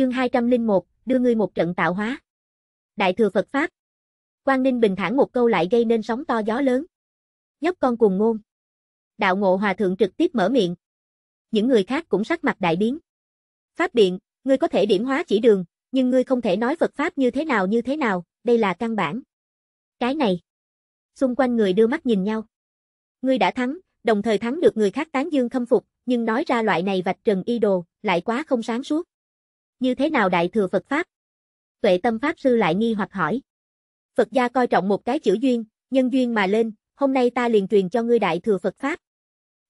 Chương 201, đưa ngươi một trận tạo hóa. Đại thừa Phật Pháp. Quang Ninh bình thản một câu lại gây nên sóng to gió lớn. Nhóc con cùng ngôn. Đạo ngộ hòa thượng trực tiếp mở miệng. Những người khác cũng sắc mặt đại biến. Pháp biện, ngươi có thể điểm hóa chỉ đường, nhưng ngươi không thể nói Phật Pháp như thế nào như thế nào, đây là căn bản. Cái này. Xung quanh người đưa mắt nhìn nhau. Ngươi đã thắng, đồng thời thắng được người khác tán dương khâm phục, nhưng nói ra loại này vạch trần y đồ, lại quá không sáng suốt như thế nào đại thừa Phật Pháp? Tuệ tâm Pháp Sư lại nghi hoặc hỏi. Phật gia coi trọng một cái chữ duyên, nhân duyên mà lên, hôm nay ta liền truyền cho ngươi đại thừa Phật Pháp.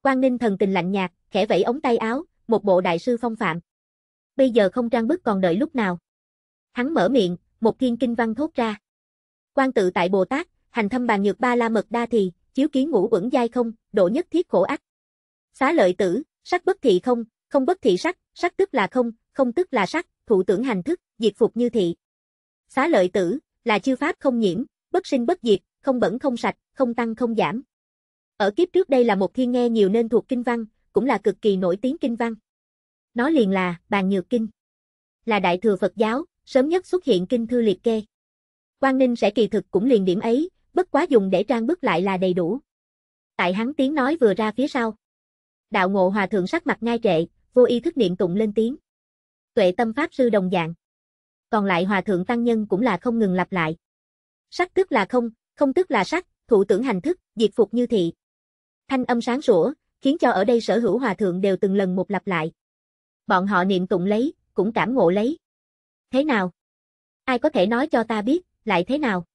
Quang Ninh thần tình lạnh nhạt, khẽ vẫy ống tay áo, một bộ đại sư phong phạm. Bây giờ không trang bức còn đợi lúc nào. Hắn mở miệng, một thiên kinh văn thốt ra. Quan tự tại Bồ Tát, hành thâm bàn nhược ba la mật đa thì, chiếu kiến ngũ uẩn dai không, độ nhất thiết khổ ác. Xá lợi tử, sắc bất thị không, không bất thị sắc, sắc tức là không, không tức là sắc, thủ tưởng hành thức, diệt phục như thị. Xá lợi tử, là chư pháp không nhiễm, bất sinh bất diệt, không bẩn không sạch, không tăng không giảm. Ở kiếp trước đây là một thiên nghe nhiều nên thuộc kinh văn, cũng là cực kỳ nổi tiếng kinh văn. Nó liền là Bàn Nhược Kinh. Là đại thừa Phật giáo, sớm nhất xuất hiện kinh thư liệt kê. Quang Ninh sẽ kỳ thực cũng liền điểm ấy, bất quá dùng để trang bức lại là đầy đủ. Tại hắn tiếng nói vừa ra phía sau. Đạo ngộ hòa thượng sắc mặt ngay trệ, vô ý thức niệm tụng lên tiếng. Tuệ tâm pháp sư đồng dạng. Còn lại hòa thượng tăng nhân cũng là không ngừng lặp lại. Sắc tức là không, không tức là sắc, thụ tưởng hành thức, diệt phục như thị. Thanh âm sáng sủa, khiến cho ở đây sở hữu hòa thượng đều từng lần một lặp lại. Bọn họ niệm tụng lấy, cũng cảm ngộ lấy. Thế nào? Ai có thể nói cho ta biết, lại thế nào?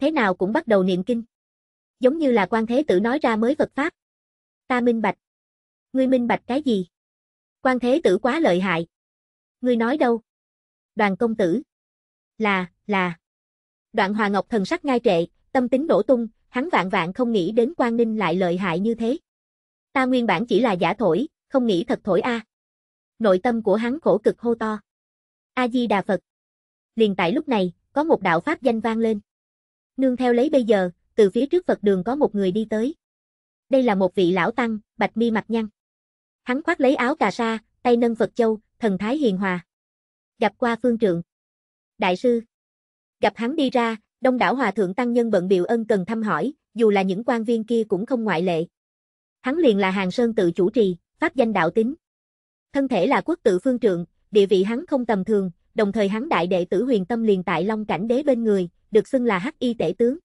Thế nào cũng bắt đầu niệm kinh. Giống như là quan thế tử nói ra mới Phật Pháp. Ta minh bạch. Ngươi minh bạch cái gì? Quan thế tử quá lợi hại. Ngươi nói đâu? Đoàn công tử. Là, là. Đoạn Hòa Ngọc thần sắc ngai trệ, tâm tính đổ tung, hắn vạn vạn không nghĩ đến Quan Ninh lại lợi hại như thế. Ta nguyên bản chỉ là giả thổi, không nghĩ thật thổi a. À. Nội tâm của hắn khổ cực hô to. A Di Đà Phật. Liền tại lúc này, có một đạo pháp danh vang lên. Nương theo lấy bây giờ, từ phía trước Phật đường có một người đi tới. Đây là một vị lão tăng, bạch mi mặt nhăn. Hắn khoác lấy áo cà sa, tay nâng Phật Châu, thần thái hiền hòa. Gặp qua phương trượng. Đại sư. Gặp hắn đi ra, đông đảo hòa thượng tăng nhân bận biểu ân cần thăm hỏi, dù là những quan viên kia cũng không ngoại lệ. Hắn liền là Hàng Sơn tự chủ trì, pháp danh đạo tính. Thân thể là quốc tự phương trượng, địa vị hắn không tầm thường, đồng thời hắn đại đệ tử huyền tâm liền tại Long Cảnh Đế bên người, được xưng là Hắc Y Tể Tướng.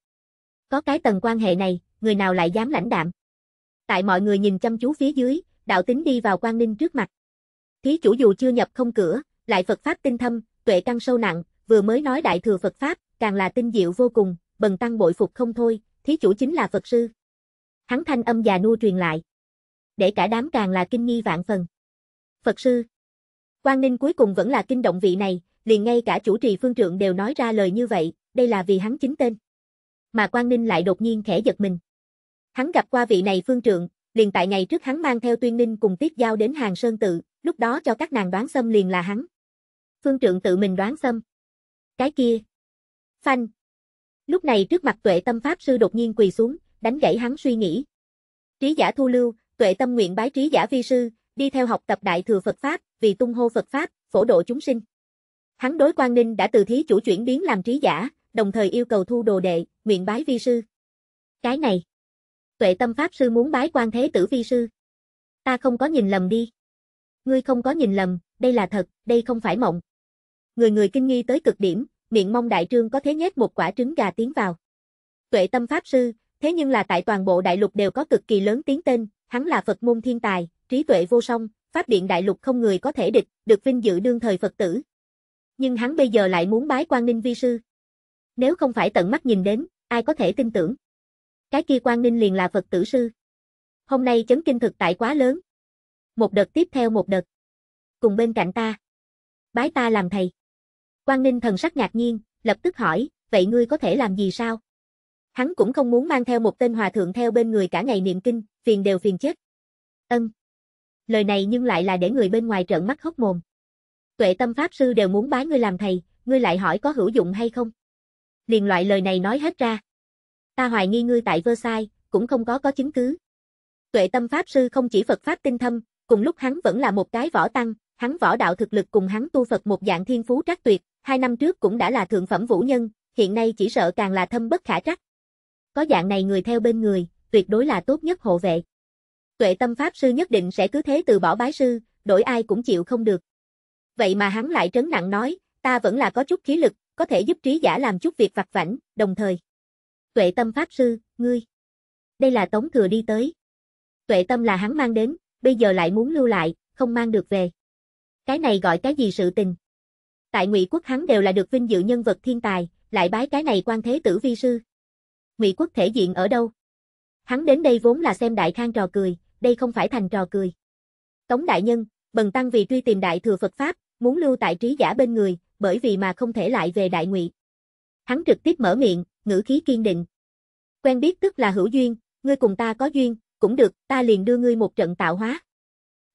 Có cái tầng quan hệ này, người nào lại dám lãnh đạm? Tại mọi người nhìn chăm chú phía dưới, đạo tính đi vào quan Ninh trước mặt. Thí chủ dù chưa nhập không cửa, lại Phật Pháp tinh thâm, tuệ căn sâu nặng, vừa mới nói đại thừa Phật Pháp, càng là tinh diệu vô cùng, bần tăng bội phục không thôi, thí chủ chính là Phật sư. Hắn thanh âm già nua truyền lại. Để cả đám càng là kinh nghi vạn phần. Phật sư. Quang Ninh cuối cùng vẫn là kinh động vị này, liền ngay cả chủ trì phương trượng đều nói ra lời như vậy, đây là vì hắn chính tên. Mà Quang Ninh lại đột nhiên khẽ giật mình. Hắn gặp qua vị này phương trượng, liền tại ngày trước hắn mang theo tuyên ninh cùng tiết giao đến hàng sơn tự, lúc đó cho các nàng đoán xâm liền là hắn. Phương trượng tự mình đoán xâm. Cái kia. Phanh. Lúc này trước mặt tuệ tâm pháp sư đột nhiên quỳ xuống, đánh gãy hắn suy nghĩ. Trí giả thu lưu, tuệ tâm nguyện bái trí giả vi sư, đi theo học tập đại thừa Phật Pháp, vì tung hô Phật Pháp, phổ độ chúng sinh. Hắn đối quan ninh đã từ thí chủ chuyển biến làm trí giả, đồng thời yêu cầu thu đồ đệ, nguyện bái vi sư. Cái này tuệ tâm pháp sư muốn bái quan thế tử vi sư. Ta không có nhìn lầm đi. Ngươi không có nhìn lầm, đây là thật, đây không phải mộng. Người người kinh nghi tới cực điểm, miệng mong đại trương có thế nhét một quả trứng gà tiến vào. Tuệ tâm pháp sư, thế nhưng là tại toàn bộ đại lục đều có cực kỳ lớn tiếng tên, hắn là Phật môn thiên tài, trí tuệ vô song, pháp điện đại lục không người có thể địch, được vinh dự đương thời Phật tử. Nhưng hắn bây giờ lại muốn bái quan ninh vi sư. Nếu không phải tận mắt nhìn đến, ai có thể tin tưởng cái kia quan ninh liền là Phật tử sư. Hôm nay chấn kinh thực tại quá lớn. Một đợt tiếp theo một đợt. Cùng bên cạnh ta. Bái ta làm thầy. Quan ninh thần sắc ngạc nhiên, lập tức hỏi, vậy ngươi có thể làm gì sao? Hắn cũng không muốn mang theo một tên hòa thượng theo bên người cả ngày niệm kinh, phiền đều phiền chết. Ân. Lời này nhưng lại là để người bên ngoài trợn mắt hốc mồm. Tuệ tâm pháp sư đều muốn bái ngươi làm thầy, ngươi lại hỏi có hữu dụng hay không? Liền loại lời này nói hết ra ta hoài nghi ngươi tại Versailles, cũng không có có chứng cứ. Tuệ tâm Pháp Sư không chỉ Phật Pháp tinh thâm, cùng lúc hắn vẫn là một cái võ tăng, hắn võ đạo thực lực cùng hắn tu Phật một dạng thiên phú trắc tuyệt, hai năm trước cũng đã là thượng phẩm vũ nhân, hiện nay chỉ sợ càng là thâm bất khả trắc. Có dạng này người theo bên người, tuyệt đối là tốt nhất hộ vệ. Tuệ tâm Pháp Sư nhất định sẽ cứ thế từ bỏ bái sư, đổi ai cũng chịu không được. Vậy mà hắn lại trấn nặng nói, ta vẫn là có chút khí lực, có thể giúp trí giả làm chút việc vặt vảnh, đồng thời. Tuệ tâm Pháp Sư, ngươi. Đây là Tống Thừa đi tới. Tuệ tâm là hắn mang đến, bây giờ lại muốn lưu lại, không mang được về. Cái này gọi cái gì sự tình? Tại Ngụy Quốc hắn đều là được vinh dự nhân vật thiên tài, lại bái cái này quan thế tử vi sư. Ngụy Quốc thể diện ở đâu? Hắn đến đây vốn là xem Đại Khang trò cười, đây không phải thành trò cười. Tống đại nhân, bần tăng vì truy tìm đại thừa Phật pháp, muốn lưu tại trí giả bên người, bởi vì mà không thể lại về đại ngụy. Hắn trực tiếp mở miệng, ngữ khí kiên định. Quen biết tức là hữu duyên, ngươi cùng ta có duyên, cũng được, ta liền đưa ngươi một trận tạo hóa.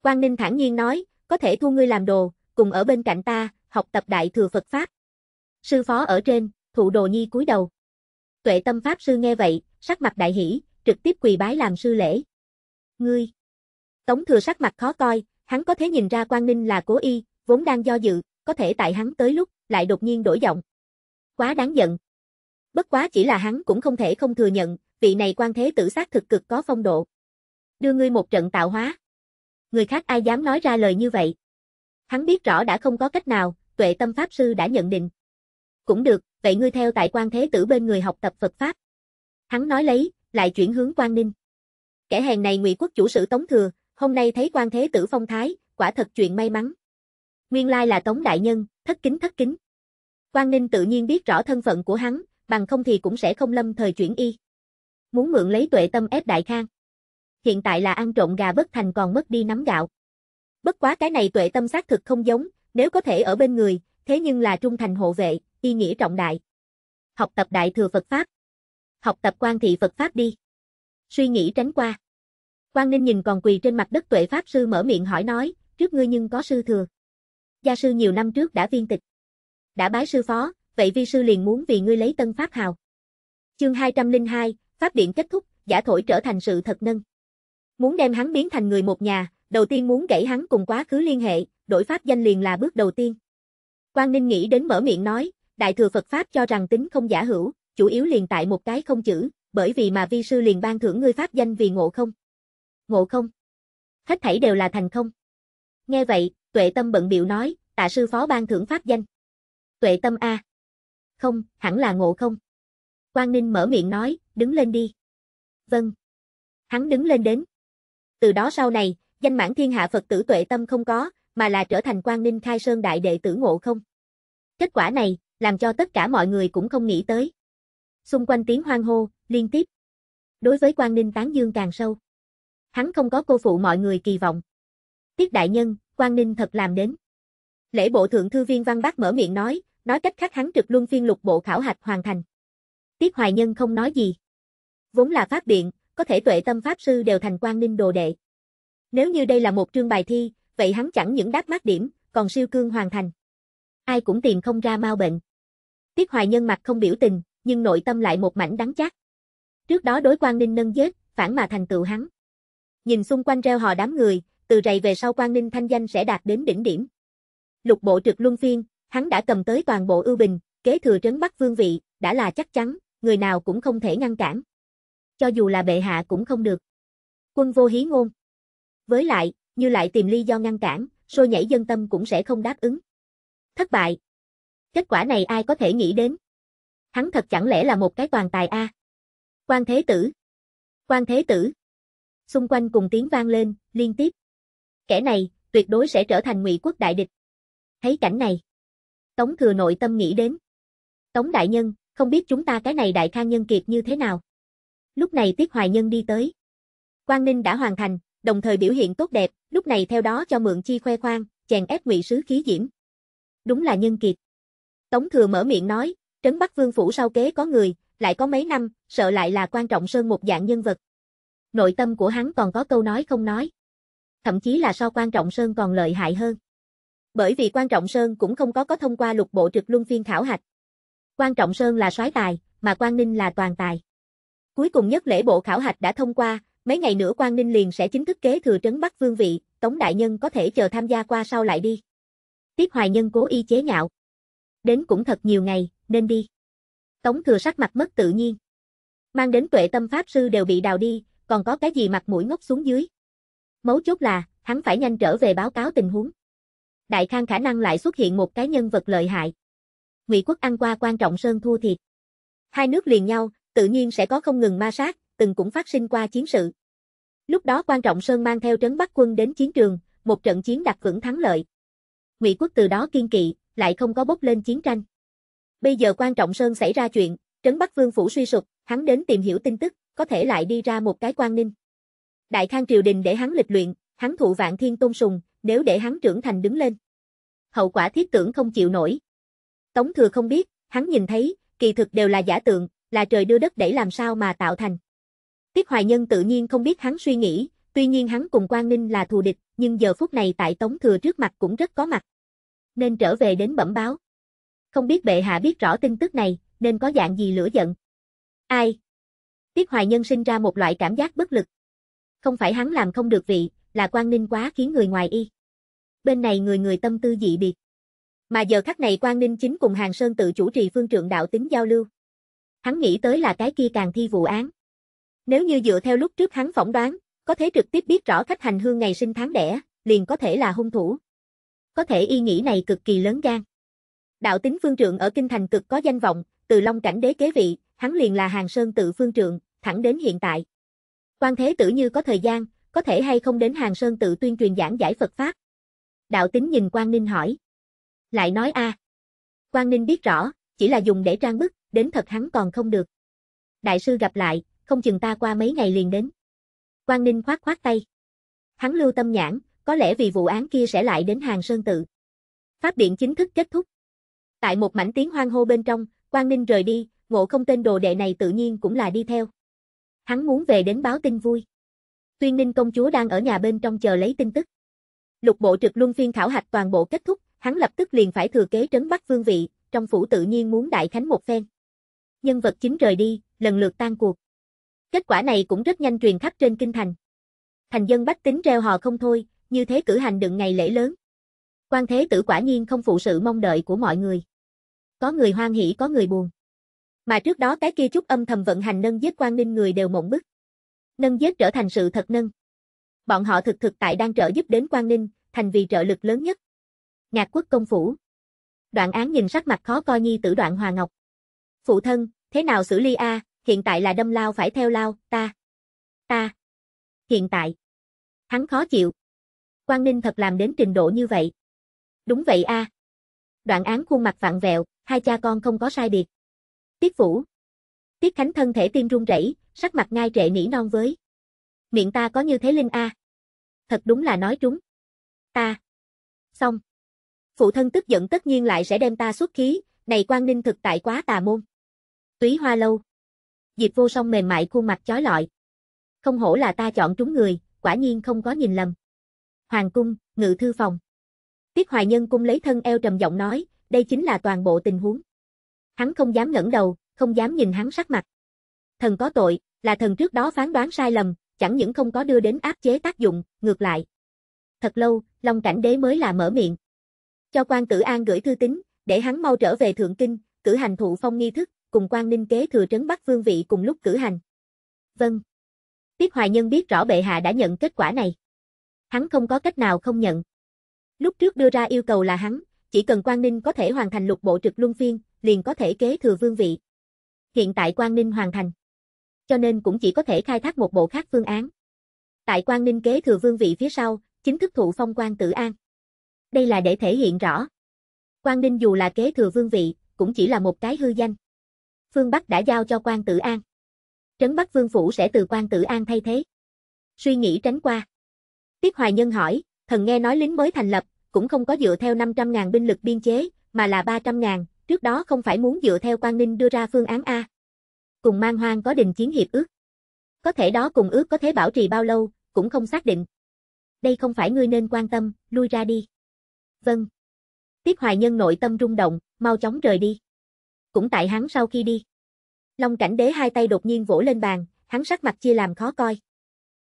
Quang Ninh thản nhiên nói, có thể thu ngươi làm đồ, cùng ở bên cạnh ta, học tập đại thừa Phật Pháp. Sư phó ở trên, thụ đồ nhi cúi đầu. Tuệ tâm Pháp sư nghe vậy, sắc mặt đại hỷ, trực tiếp quỳ bái làm sư lễ. Ngươi! Tống thừa sắc mặt khó coi, hắn có thể nhìn ra Quang Ninh là cố y, vốn đang do dự, có thể tại hắn tới lúc, lại đột nhiên đổi giọng. Quá đáng giận. Bất quá chỉ là hắn cũng không thể không thừa nhận, vị này quan thế tử xác thực cực có phong độ. Đưa ngươi một trận tạo hóa. Người khác ai dám nói ra lời như vậy. Hắn biết rõ đã không có cách nào, tuệ tâm pháp sư đã nhận định. Cũng được, vậy ngươi theo tại quan thế tử bên người học tập Phật Pháp. Hắn nói lấy, lại chuyển hướng quan ninh. Kẻ hèn này ngụy quốc chủ sử Tống Thừa, hôm nay thấy quan thế tử phong thái, quả thật chuyện may mắn. Nguyên lai là Tống Đại Nhân, thất kính thất kính. Quan Ninh tự nhiên biết rõ thân phận của hắn, bằng không thì cũng sẽ không lâm thời chuyển y. Muốn mượn lấy tuệ tâm ép đại khang. Hiện tại là ăn trộm gà bất thành còn mất đi nắm gạo. Bất quá cái này tuệ tâm xác thực không giống, nếu có thể ở bên người, thế nhưng là trung thành hộ vệ, y nghĩa trọng đại. Học tập đại thừa Phật Pháp. Học tập quan thị Phật Pháp đi. Suy nghĩ tránh qua. quan Ninh nhìn còn quỳ trên mặt đất tuệ Pháp sư mở miệng hỏi nói, trước ngươi nhưng có sư thừa. Gia sư nhiều năm trước đã viên tịch. Đã bái sư phó, vậy vi sư liền muốn vì ngươi lấy tân pháp hào. Chương 202, Pháp điện kết thúc, giả thổi trở thành sự thật nâng. Muốn đem hắn biến thành người một nhà, đầu tiên muốn gãy hắn cùng quá khứ liên hệ, đổi pháp danh liền là bước đầu tiên. Quang Ninh nghĩ đến mở miệng nói, Đại thừa Phật Pháp cho rằng tính không giả hữu, chủ yếu liền tại một cái không chữ, bởi vì mà vi sư liền ban thưởng ngươi Pháp danh vì ngộ không. Ngộ không? Hết thảy đều là thành không. Nghe vậy, tuệ tâm bận biểu nói, tạ sư phó ban thưởng Pháp danh. Tuệ tâm A không, hẳn là ngộ không. Quang Ninh mở miệng nói, đứng lên đi. Vâng. Hắn đứng lên đến. Từ đó sau này, danh mãn thiên hạ Phật tử tuệ tâm không có, mà là trở thành Quang Ninh khai sơn đại đệ tử ngộ không. Kết quả này, làm cho tất cả mọi người cũng không nghĩ tới. Xung quanh tiếng hoang hô, liên tiếp. Đối với Quang Ninh tán dương càng sâu. Hắn không có cô phụ mọi người kỳ vọng. Tiết đại nhân, Quang Ninh thật làm đến. Lễ bộ thượng thư viên văn bác mở miệng nói, nói cách khác hắn trực luân phiên lục bộ khảo hạch hoàn thành. Tiết Hoài Nhân không nói gì. Vốn là pháp biện, có thể tuệ tâm pháp sư đều thành quan ninh đồ đệ. Nếu như đây là một trương bài thi, vậy hắn chẳng những đáp mát điểm, còn siêu cương hoàn thành. Ai cũng tìm không ra mau bệnh. Tiết Hoài Nhân mặt không biểu tình, nhưng nội tâm lại một mảnh đắng chát. Trước đó đối quan ninh nâng giết, phản mà thành tựu hắn. Nhìn xung quanh reo hò đám người, từ rầy về sau quan ninh thanh danh sẽ đạt đến đỉnh điểm. Lục bộ trực luân phiên, hắn đã cầm tới toàn bộ ưu bình, kế thừa trấn Bắc Vương vị, đã là chắc chắn, người nào cũng không thể ngăn cản. Cho dù là bệ hạ cũng không được. Quân vô hí ngôn. Với lại, như lại tìm lý do ngăn cản, sôi nhảy dân tâm cũng sẽ không đáp ứng. Thất bại. Kết quả này ai có thể nghĩ đến? Hắn thật chẳng lẽ là một cái toàn tài a? Quan thế tử. Quan thế tử. Xung quanh cùng tiếng vang lên, liên tiếp. Kẻ này, tuyệt đối sẽ trở thành ngụy quốc đại địch. Thấy cảnh này. Tống Thừa nội tâm nghĩ đến. Tống Đại Nhân, không biết chúng ta cái này Đại Khang Nhân Kiệt như thế nào? Lúc này Tiết Hoài Nhân đi tới. Quang Ninh đã hoàn thành, đồng thời biểu hiện tốt đẹp, lúc này theo đó cho mượn chi khoe khoang, chèn ép ngụy sứ khí diễm. Đúng là Nhân Kiệt. Tống Thừa mở miệng nói, Trấn Bắc Vương Phủ sau kế có người, lại có mấy năm, sợ lại là quan trọng sơn một dạng nhân vật. Nội tâm của hắn còn có câu nói không nói. Thậm chí là so quan trọng sơn còn lợi hại hơn. Bởi vì Quan Trọng Sơn cũng không có có thông qua lục bộ trực luân phiên khảo hạch. Quan Trọng Sơn là soái tài, mà Quan Ninh là toàn tài. Cuối cùng nhất lễ bộ khảo hạch đã thông qua, mấy ngày nữa Quan Ninh liền sẽ chính thức kế thừa trấn Bắc Vương vị, Tống Đại Nhân có thể chờ tham gia qua sau lại đi. Tiết Hoài Nhân cố y chế nhạo. Đến cũng thật nhiều ngày, nên đi. Tống Thừa sắc mặt mất tự nhiên. Mang đến tuệ tâm Pháp Sư đều bị đào đi, còn có cái gì mặt mũi ngốc xuống dưới. Mấu chốt là, hắn phải nhanh trở về báo cáo tình huống. Đại Khang khả năng lại xuất hiện một cái nhân vật lợi hại. Ngụy quốc ăn qua quan trọng sơn thua thiệt. Hai nước liền nhau, tự nhiên sẽ có không ngừng ma sát, từng cũng phát sinh qua chiến sự. Lúc đó quan trọng sơn mang theo trấn Bắc quân đến chiến trường, một trận chiến đặt vững thắng lợi. Ngụy quốc từ đó kiên kỵ, lại không có bốc lên chiến tranh. Bây giờ quan trọng sơn xảy ra chuyện, trấn Bắc Vương phủ suy sụp, hắn đến tìm hiểu tin tức, có thể lại đi ra một cái quan ninh. Đại Khang triều đình để hắn lịch luyện, hắn thụ vạn thiên tôn sùng, nếu để hắn trưởng thành đứng lên. Hậu quả thiết tưởng không chịu nổi. Tống thừa không biết, hắn nhìn thấy, kỳ thực đều là giả tượng, là trời đưa đất đẩy làm sao mà tạo thành. Tiết Hoài Nhân tự nhiên không biết hắn suy nghĩ, tuy nhiên hắn cùng Quang Ninh là thù địch, nhưng giờ phút này tại Tống Thừa trước mặt cũng rất có mặt. Nên trở về đến bẩm báo. Không biết bệ hạ biết rõ tin tức này, nên có dạng gì lửa giận. Ai? Tiết Hoài Nhân sinh ra một loại cảm giác bất lực. Không phải hắn làm không được vị, là quan Ninh quá khiến người ngoài y. Bên này người người tâm tư dị biệt. Mà giờ khắc này quan Ninh chính cùng Hàng Sơn tự chủ trì phương trượng đạo tính giao lưu. Hắn nghĩ tới là cái kia càng thi vụ án. Nếu như dựa theo lúc trước hắn phỏng đoán, có thể trực tiếp biết rõ khách hành hương ngày sinh tháng đẻ, liền có thể là hung thủ. Có thể y nghĩ này cực kỳ lớn gan. Đạo tính phương trượng ở Kinh Thành cực có danh vọng, từ Long Cảnh đế kế vị, hắn liền là Hàng Sơn tự phương trượng, thẳng đến hiện tại. Quan thế tử như có thời gian, có thể hay không đến Hàng Sơn tự tuyên truyền giảng giải Phật Pháp? Đạo tính nhìn Quang Ninh hỏi. Lại nói a à. Quang Ninh biết rõ, chỉ là dùng để trang bức, đến thật hắn còn không được. Đại sư gặp lại, không chừng ta qua mấy ngày liền đến. Quang Ninh khoát khoát tay. Hắn lưu tâm nhãn, có lẽ vì vụ án kia sẽ lại đến Hàng Sơn tự. Pháp điện chính thức kết thúc. Tại một mảnh tiếng hoang hô bên trong, Quang Ninh rời đi, ngộ không tên đồ đệ này tự nhiên cũng là đi theo. Hắn muốn về đến báo tin vui. Tuyên Ninh công chúa đang ở nhà bên trong chờ lấy tin tức. Lục bộ trực luân phiên khảo hạch toàn bộ kết thúc, hắn lập tức liền phải thừa kế trấn bắt Vương vị, trong phủ tự nhiên muốn đại khánh một phen. Nhân vật chính rời đi, lần lượt tan cuộc. Kết quả này cũng rất nhanh truyền khắp trên kinh thành. Thành dân bách tính reo hò không thôi, như thế cử hành đựng ngày lễ lớn. Quan thế tử quả nhiên không phụ sự mong đợi của mọi người. Có người hoan hỉ có người buồn. Mà trước đó cái kia chút âm thầm vận hành nâng giết quan ninh người đều mộng bức nâng giết trở thành sự thật nâng. Bọn họ thực thực tại đang trợ giúp đến Quang Ninh, thành vì trợ lực lớn nhất. Ngạc quốc công phủ. Đoạn án nhìn sắc mặt khó coi nhi tử đoạn hòa ngọc. Phụ thân, thế nào xử ly A, hiện tại là đâm lao phải theo lao, ta. Ta. Hiện tại. Hắn khó chịu. Quang Ninh thật làm đến trình độ như vậy. Đúng vậy A. Đoạn án khuôn mặt vặn vẹo, hai cha con không có sai biệt. Tiết phủ. Tiết Khánh thân thể tim run rẩy, sắc mặt ngai trệ nỉ non với. Miệng ta có như thế linh a. Thật đúng là nói trúng. Ta. Xong. Phụ thân tức giận tất nhiên lại sẽ đem ta xuất khí, này quan ninh thực tại quá tà môn. Túy hoa lâu. Diệp vô song mềm mại khuôn mặt chói lọi. Không hổ là ta chọn trúng người, quả nhiên không có nhìn lầm. Hoàng cung, ngự thư phòng. Tiết Hoài Nhân cung lấy thân eo trầm giọng nói, đây chính là toàn bộ tình huống. Hắn không dám ngẩng đầu, không dám nhìn hắn sắc mặt. Thần có tội, là thần trước đó phán đoán sai lầm, chẳng những không có đưa đến áp chế tác dụng, ngược lại. Thật lâu, Long Cảnh Đế mới là mở miệng. Cho quan tử an gửi thư tín, để hắn mau trở về Thượng Kinh, cử hành thụ phong nghi thức, cùng quan ninh kế thừa trấn Bắc Vương vị cùng lúc cử hành. Vâng. Tiết Hoài Nhân biết rõ bệ hạ đã nhận kết quả này. Hắn không có cách nào không nhận. Lúc trước đưa ra yêu cầu là hắn, chỉ cần quan Ninh có thể hoàn thành lục bộ trực luân phiên, liền có thể kế thừa vương vị. Hiện tại quan Ninh hoàn thành cho nên cũng chỉ có thể khai thác một bộ khác phương án. Tại quan Ninh kế thừa vương vị phía sau, chính thức thụ phong quan tử an. Đây là để thể hiện rõ. quan Ninh dù là kế thừa vương vị, cũng chỉ là một cái hư danh. Phương Bắc đã giao cho quan tử an. Trấn Bắc Vương Phủ sẽ từ quan tử an thay thế. Suy nghĩ tránh qua. Tiết Hoài Nhân hỏi, thần nghe nói lính mới thành lập, cũng không có dựa theo 500.000 binh lực biên chế, mà là 300.000, trước đó không phải muốn dựa theo quan Ninh đưa ra phương án A cùng mang hoang có đình chiến hiệp ước. Có thể đó cùng ước có thể bảo trì bao lâu, cũng không xác định. Đây không phải ngươi nên quan tâm, lui ra đi. Vâng. Tiết Hoài Nhân nội tâm rung động, mau chóng rời đi. Cũng tại hắn sau khi đi. Long cảnh đế hai tay đột nhiên vỗ lên bàn, hắn sắc mặt chia làm khó coi.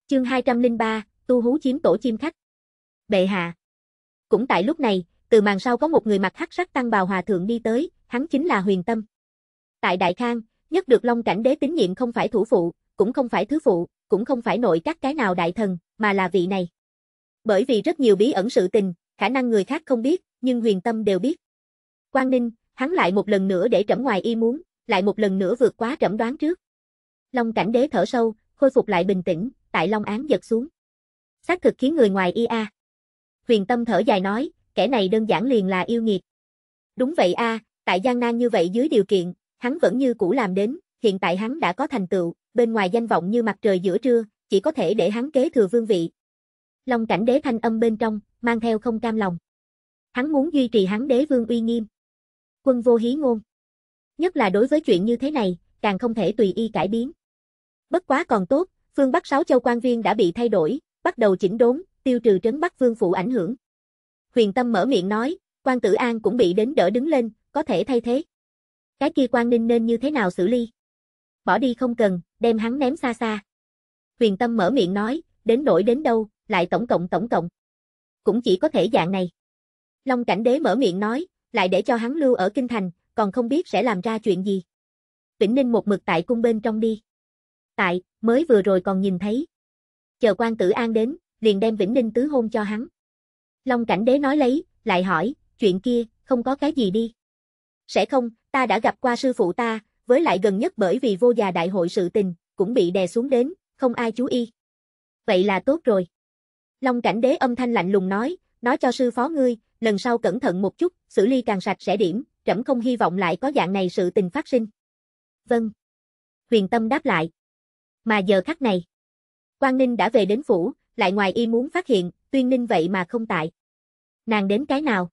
Chương 203, tu hú chiếm tổ chim khách. Bệ hạ. Cũng tại lúc này, từ màn sau có một người mặc hắc sắc tăng bào hòa thượng đi tới, hắn chính là Huyền Tâm. Tại Đại Khang, Nhất được Long cảnh đế tín nhiệm không phải thủ phụ, cũng không phải thứ phụ, cũng không phải nội các cái nào đại thần, mà là vị này. Bởi vì rất nhiều bí ẩn sự tình, khả năng người khác không biết, nhưng huyền tâm đều biết. Quang Ninh, hắn lại một lần nữa để trẫm ngoài y muốn, lại một lần nữa vượt quá trẫm đoán trước. Long cảnh đế thở sâu, khôi phục lại bình tĩnh, tại Long án giật xuống. Xác thực khiến người ngoài y a. Huyền tâm thở dài nói, kẻ này đơn giản liền là yêu nghiệt. Đúng vậy a, tại gian nan như vậy dưới điều kiện, hắn vẫn như cũ làm đến, hiện tại hắn đã có thành tựu, bên ngoài danh vọng như mặt trời giữa trưa, chỉ có thể để hắn kế thừa vương vị. Long cảnh đế thanh âm bên trong, mang theo không cam lòng. Hắn muốn duy trì hắn đế vương uy nghiêm. Quân vô hí ngôn. Nhất là đối với chuyện như thế này, càng không thể tùy y cải biến. Bất quá còn tốt, phương Bắc Sáu Châu quan viên đã bị thay đổi, bắt đầu chỉnh đốn, tiêu trừ trấn Bắc Vương phụ ảnh hưởng. Huyền Tâm mở miệng nói, quan tử An cũng bị đến đỡ đứng lên, có thể thay thế. Cái kia quan ninh nên như thế nào xử lý? Bỏ đi không cần, đem hắn ném xa xa. Huyền tâm mở miệng nói, đến nổi đến đâu, lại tổng cộng tổng cộng. Cũng chỉ có thể dạng này. Long cảnh đế mở miệng nói, lại để cho hắn lưu ở kinh thành, còn không biết sẽ làm ra chuyện gì. Vĩnh Ninh một mực tại cung bên trong đi. Tại, mới vừa rồi còn nhìn thấy. Chờ quan tử an đến, liền đem Vĩnh Ninh tứ hôn cho hắn. Long cảnh đế nói lấy, lại hỏi, chuyện kia, không có cái gì đi. Sẽ không, ta đã gặp qua sư phụ ta, với lại gần nhất bởi vì vô già đại hội sự tình, cũng bị đè xuống đến, không ai chú ý. Vậy là tốt rồi. Long cảnh đế âm thanh lạnh lùng nói, nói cho sư phó ngươi, lần sau cẩn thận một chút, xử lý càng sạch sẽ điểm, trẫm không hy vọng lại có dạng này sự tình phát sinh. Vâng. Huyền tâm đáp lại. Mà giờ khắc này, Quang Ninh đã về đến phủ, lại ngoài y muốn phát hiện, tuyên ninh vậy mà không tại. Nàng đến cái nào?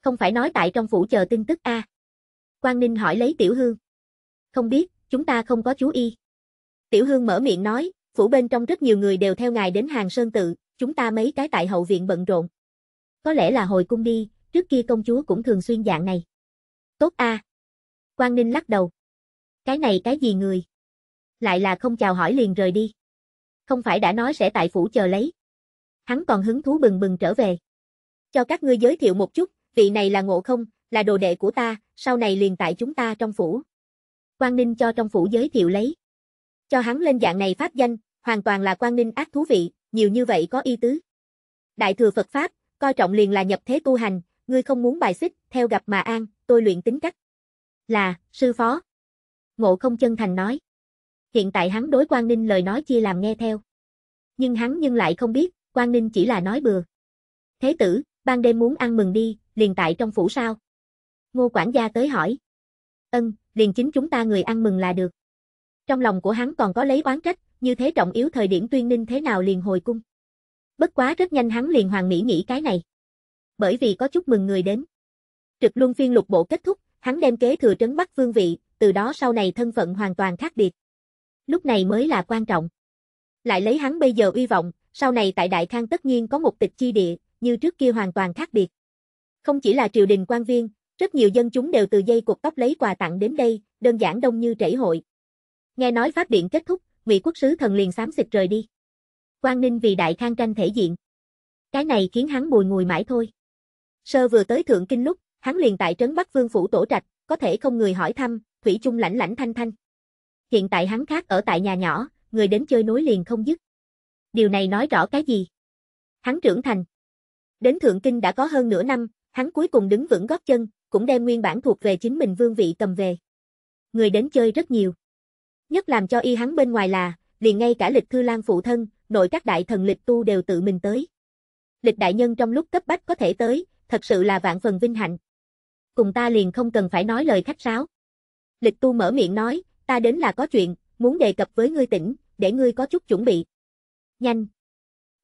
Không phải nói tại trong phủ chờ tin tức a à. Quang Ninh hỏi lấy Tiểu Hương. Không biết, chúng ta không có chú y. Tiểu Hương mở miệng nói, phủ bên trong rất nhiều người đều theo ngài đến hàng sơn tự, chúng ta mấy cái tại hậu viện bận rộn. Có lẽ là hồi cung đi, trước kia công chúa cũng thường xuyên dạng này. Tốt a. À. Quang Ninh lắc đầu. Cái này cái gì người? Lại là không chào hỏi liền rời đi. Không phải đã nói sẽ tại phủ chờ lấy. Hắn còn hứng thú bừng bừng trở về. Cho các ngươi giới thiệu một chút, vị này là ngộ không, là đồ đệ của ta, sau này liền tại chúng ta trong phủ. Quang Ninh cho trong phủ giới thiệu lấy. Cho hắn lên dạng này pháp danh, hoàn toàn là Quang Ninh ác thú vị, nhiều như vậy có y tứ. Đại thừa Phật Pháp, coi trọng liền là nhập thế tu hành, ngươi không muốn bài xích, theo gặp mà an, tôi luyện tính cách. Là, sư phó. Ngộ không chân thành nói. Hiện tại hắn đối Quang Ninh lời nói chia làm nghe theo. Nhưng hắn nhưng lại không biết, Quang Ninh chỉ là nói bừa. Thế tử, ban đêm muốn ăn mừng đi, liền tại trong phủ sao? Ngô quản gia tới hỏi. Ân, liền chính chúng ta người ăn mừng là được. Trong lòng của hắn còn có lấy oán trách, như thế trọng yếu thời điểm tuyên ninh thế nào liền hồi cung. Bất quá rất nhanh hắn liền hoàng mỹ nghĩ cái này. Bởi vì có chúc mừng người đến. Trực luân phiên lục bộ kết thúc, hắn đem kế thừa trấn bắt vương vị, từ đó sau này thân phận hoàn toàn khác biệt. Lúc này mới là quan trọng. Lại lấy hắn bây giờ uy vọng, sau này tại Đại Khang tất nhiên có một tịch chi địa, như trước kia hoàn toàn khác biệt. Không chỉ là triều đình quan viên, rất nhiều dân chúng đều từ dây cột tóc lấy quà tặng đến đây, đơn giản đông như trễ hội. Nghe nói pháp điện kết thúc, Ngụy Quốc sứ thần liền xám xịt rời đi. Quang Ninh vì đại khang tranh thể diện. Cái này khiến hắn bùi ngùi mãi thôi. Sơ vừa tới thượng kinh lúc, hắn liền tại trấn Bắc Vương phủ tổ trạch, có thể không người hỏi thăm, thủy chung lãnh lãnh thanh thanh. Hiện tại hắn khác ở tại nhà nhỏ, người đến chơi nối liền không dứt. Điều này nói rõ cái gì? Hắn trưởng thành. Đến thượng kinh đã có hơn nửa năm, hắn cuối cùng đứng vững gót chân, cũng đem nguyên bản thuộc về chính mình vương vị cầm về. Người đến chơi rất nhiều. Nhất làm cho y hắn bên ngoài là, liền ngay cả lịch thư lan phụ thân, nội các đại thần lịch tu đều tự mình tới. Lịch đại nhân trong lúc cấp bách có thể tới, thật sự là vạn phần vinh hạnh. Cùng ta liền không cần phải nói lời khách sáo. Lịch tu mở miệng nói, ta đến là có chuyện, muốn đề cập với ngươi tỉnh, để ngươi có chút chuẩn bị. Nhanh.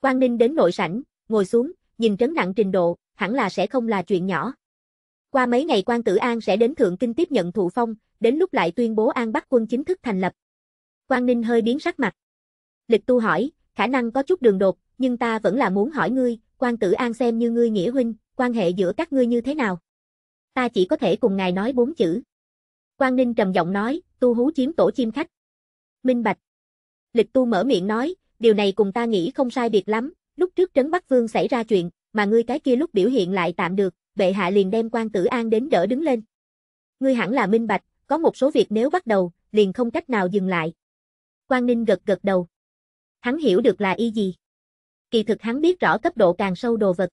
Quang Ninh đến nội sảnh, ngồi xuống, nhìn trấn nặng trình độ, hẳn là sẽ không là chuyện nhỏ. Qua mấy ngày quan tử An sẽ đến Thượng Kinh tiếp nhận thụ phong, đến lúc lại tuyên bố An Bắc quân chính thức thành lập. Quan Ninh hơi biến sắc mặt. Lịch tu hỏi, khả năng có chút đường đột, nhưng ta vẫn là muốn hỏi ngươi, quan tử An xem như ngươi nghĩa huynh, quan hệ giữa các ngươi như thế nào? Ta chỉ có thể cùng ngài nói bốn chữ. Quan Ninh trầm giọng nói, tu hú chiếm tổ chim khách. Minh Bạch. Lịch tu mở miệng nói, điều này cùng ta nghĩ không sai biệt lắm, lúc trước Trấn Bắc Vương xảy ra chuyện, mà ngươi cái kia lúc biểu hiện lại tạm được, bệ hạ liền đem quan tử an đến đỡ đứng lên. Ngươi hẳn là minh bạch, có một số việc nếu bắt đầu, liền không cách nào dừng lại. Quan Ninh gật gật đầu. Hắn hiểu được là y gì. Kỳ thực hắn biết rõ cấp độ càng sâu đồ vật.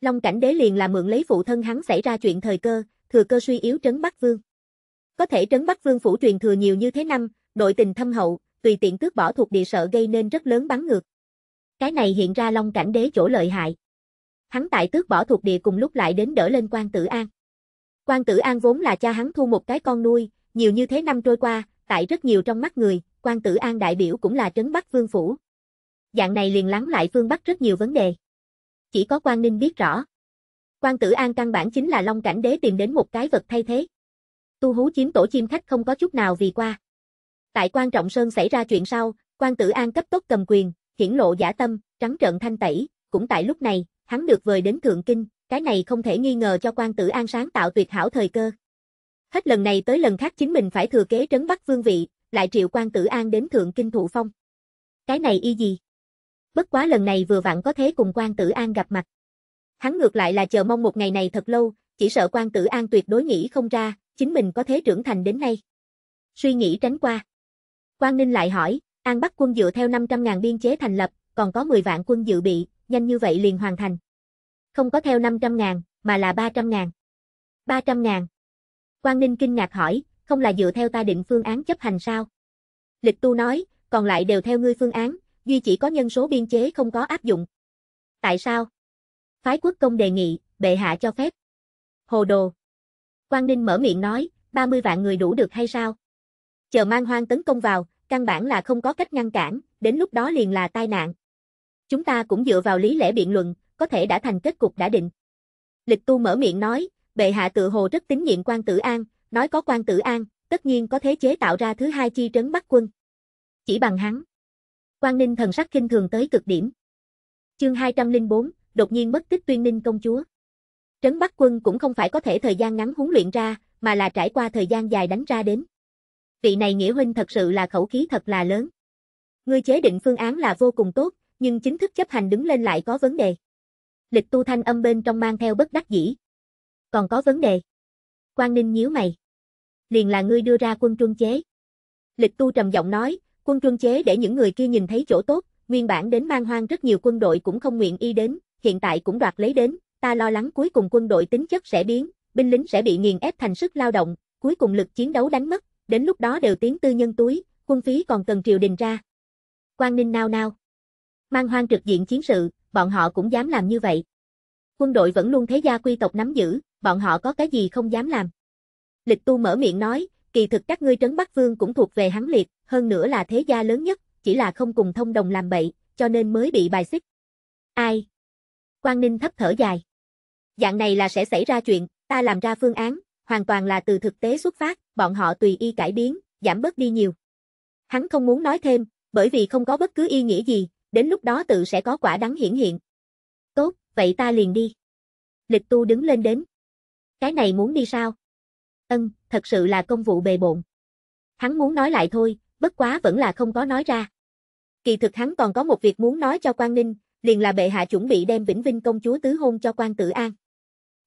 Long cảnh đế liền là mượn lấy phụ thân hắn xảy ra chuyện thời cơ, thừa cơ suy yếu trấn Bắc Vương. Có thể trấn Bắc Vương phủ truyền thừa nhiều như thế năm, đội tình thâm hậu, tùy tiện tước bỏ thuộc địa sợ gây nên rất lớn bắn ngược. Cái này hiện ra Long cảnh đế chỗ lợi hại hắn tại tước bỏ thuộc địa cùng lúc lại đến đỡ lên quan tử an. Quan tử an vốn là cha hắn thu một cái con nuôi, nhiều như thế năm trôi qua, tại rất nhiều trong mắt người, quan tử an đại biểu cũng là trấn bắc vương phủ. Dạng này liền lắng lại phương bắc rất nhiều vấn đề. Chỉ có quan ninh biết rõ. Quan tử an căn bản chính là long cảnh đế tìm đến một cái vật thay thế. Tu hú chiếm tổ chim khách không có chút nào vì qua. Tại quan trọng sơn xảy ra chuyện sau, quan tử an cấp tốc cầm quyền, hiển lộ giả tâm, trắng trợn thanh tẩy, cũng tại lúc này, hắn được vời đến Thượng Kinh, cái này không thể nghi ngờ cho quan tử an sáng tạo tuyệt hảo thời cơ. Hết lần này tới lần khác chính mình phải thừa kế trấn Bắc Vương vị, lại triệu quan tử an đến Thượng Kinh thụ phong. Cái này y gì? Bất quá lần này vừa vặn có thế cùng quan tử an gặp mặt. Hắn ngược lại là chờ mong một ngày này thật lâu, chỉ sợ quan tử an tuyệt đối nghĩ không ra, chính mình có thế trưởng thành đến nay. Suy nghĩ tránh qua. Quan Ninh lại hỏi, An Bắc quân dựa theo 500.000 biên chế thành lập, còn có 10 vạn quân dự bị, nhanh như vậy liền hoàn thành. Không có theo 500 ngàn, mà là 300 ngàn. 300 ngàn. Quang Ninh kinh ngạc hỏi, không là dựa theo ta định phương án chấp hành sao? Lịch tu nói, còn lại đều theo ngươi phương án, duy chỉ có nhân số biên chế không có áp dụng. Tại sao? Phái quốc công đề nghị, bệ hạ cho phép. Hồ đồ. Quang Ninh mở miệng nói, 30 vạn người đủ được hay sao? Chờ mang hoang tấn công vào, căn bản là không có cách ngăn cản, đến lúc đó liền là tai nạn. Chúng ta cũng dựa vào lý lẽ biện luận, có thể đã thành kết cục đã định. Lịch tu mở miệng nói, bệ hạ tự hồ rất tín nhiệm quan tử an, nói có quan tử an, tất nhiên có thế chế tạo ra thứ hai chi trấn bắt quân. Chỉ bằng hắn. Quan ninh thần sắc kinh thường tới cực điểm. Chương 204, đột nhiên mất tích tuyên ninh công chúa. Trấn bắt quân cũng không phải có thể thời gian ngắn huấn luyện ra, mà là trải qua thời gian dài đánh ra đến. Vị này nghĩa huynh thật sự là khẩu khí thật là lớn. Ngươi chế định phương án là vô cùng tốt, nhưng chính thức chấp hành đứng lên lại có vấn đề. Lịch tu thanh âm bên trong mang theo bất đắc dĩ. Còn có vấn đề. quan Ninh nhíu mày. Liền là ngươi đưa ra quân truân chế. Lịch tu trầm giọng nói, quân truân chế để những người kia nhìn thấy chỗ tốt, nguyên bản đến mang hoang rất nhiều quân đội cũng không nguyện y đến, hiện tại cũng đoạt lấy đến, ta lo lắng cuối cùng quân đội tính chất sẽ biến, binh lính sẽ bị nghiền ép thành sức lao động, cuối cùng lực chiến đấu đánh mất, đến lúc đó đều tiến tư nhân túi, quân phí còn cần triều đình ra. quan Ninh nao nao mang hoang trực diện chiến sự, bọn họ cũng dám làm như vậy. Quân đội vẫn luôn thế gia quy tộc nắm giữ, bọn họ có cái gì không dám làm. Lịch tu mở miệng nói, kỳ thực các ngươi trấn Bắc Vương cũng thuộc về hắn liệt, hơn nữa là thế gia lớn nhất, chỉ là không cùng thông đồng làm bậy, cho nên mới bị bài xích. Ai? Quang Ninh thấp thở dài. Dạng này là sẽ xảy ra chuyện, ta làm ra phương án, hoàn toàn là từ thực tế xuất phát, bọn họ tùy y cải biến, giảm bớt đi nhiều. Hắn không muốn nói thêm, bởi vì không có bất cứ ý nghĩa gì, đến lúc đó tự sẽ có quả đắng hiển hiện. Tốt, vậy ta liền đi. Lịch tu đứng lên đến. Cái này muốn đi sao? Ân, thật sự là công vụ bề bộn. Hắn muốn nói lại thôi, bất quá vẫn là không có nói ra. Kỳ thực hắn còn có một việc muốn nói cho quan Ninh, liền là bệ hạ chuẩn bị đem Vĩnh Vinh công chúa tứ hôn cho quan Tử An.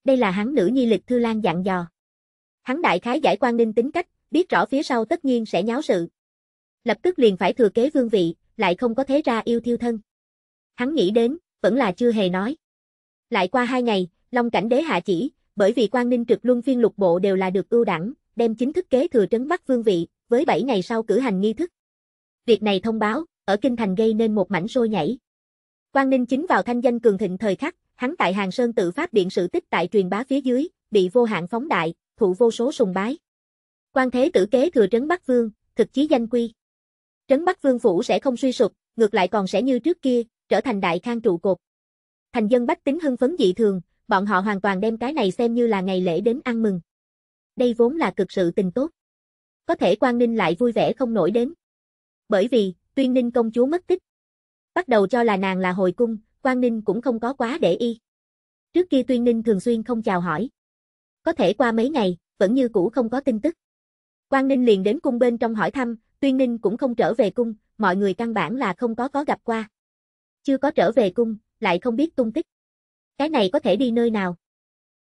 Đây là hắn nữ nhi lịch Thư Lan dặn dò. Hắn đại khái giải quan Ninh tính cách, biết rõ phía sau tất nhiên sẽ nháo sự. Lập tức liền phải thừa kế vương vị, lại không có thế ra yêu thiêu thân. Hắn nghĩ đến, vẫn là chưa hề nói. Lại qua hai ngày, Long Cảnh Đế hạ chỉ, bởi vì quan ninh trực luân phiên lục bộ đều là được ưu đẳng, đem chính thức kế thừa trấn Bắc Vương vị, với bảy ngày sau cử hành nghi thức. Việc này thông báo, ở kinh thành gây nên một mảnh sôi nhảy. Quan Ninh chính vào thanh danh cường thịnh thời khắc, hắn tại Hàng Sơn tự phát biện sự tích tại truyền bá phía dưới, bị vô hạn phóng đại, thụ vô số sùng bái. Quan thế tử kế thừa trấn Bắc Vương, thực chí danh quy. Trấn Bắc Vương Phủ sẽ không suy sụp, ngược lại còn sẽ như trước kia, trở thành đại khang trụ cột. Thành dân bách tính hưng phấn dị thường, bọn họ hoàn toàn đem cái này xem như là ngày lễ đến ăn mừng. Đây vốn là cực sự tình tốt. Có thể quan Ninh lại vui vẻ không nổi đến. Bởi vì, tuyên ninh công chúa mất tích. Bắt đầu cho là nàng là hồi cung, quan Ninh cũng không có quá để y. Trước kia tuyên ninh thường xuyên không chào hỏi. Có thể qua mấy ngày, vẫn như cũ không có tin tức. Quang Ninh liền đến cung bên trong hỏi thăm, Tuyên Ninh cũng không trở về cung, mọi người căn bản là không có có gặp qua. Chưa có trở về cung, lại không biết tung tích. Cái này có thể đi nơi nào?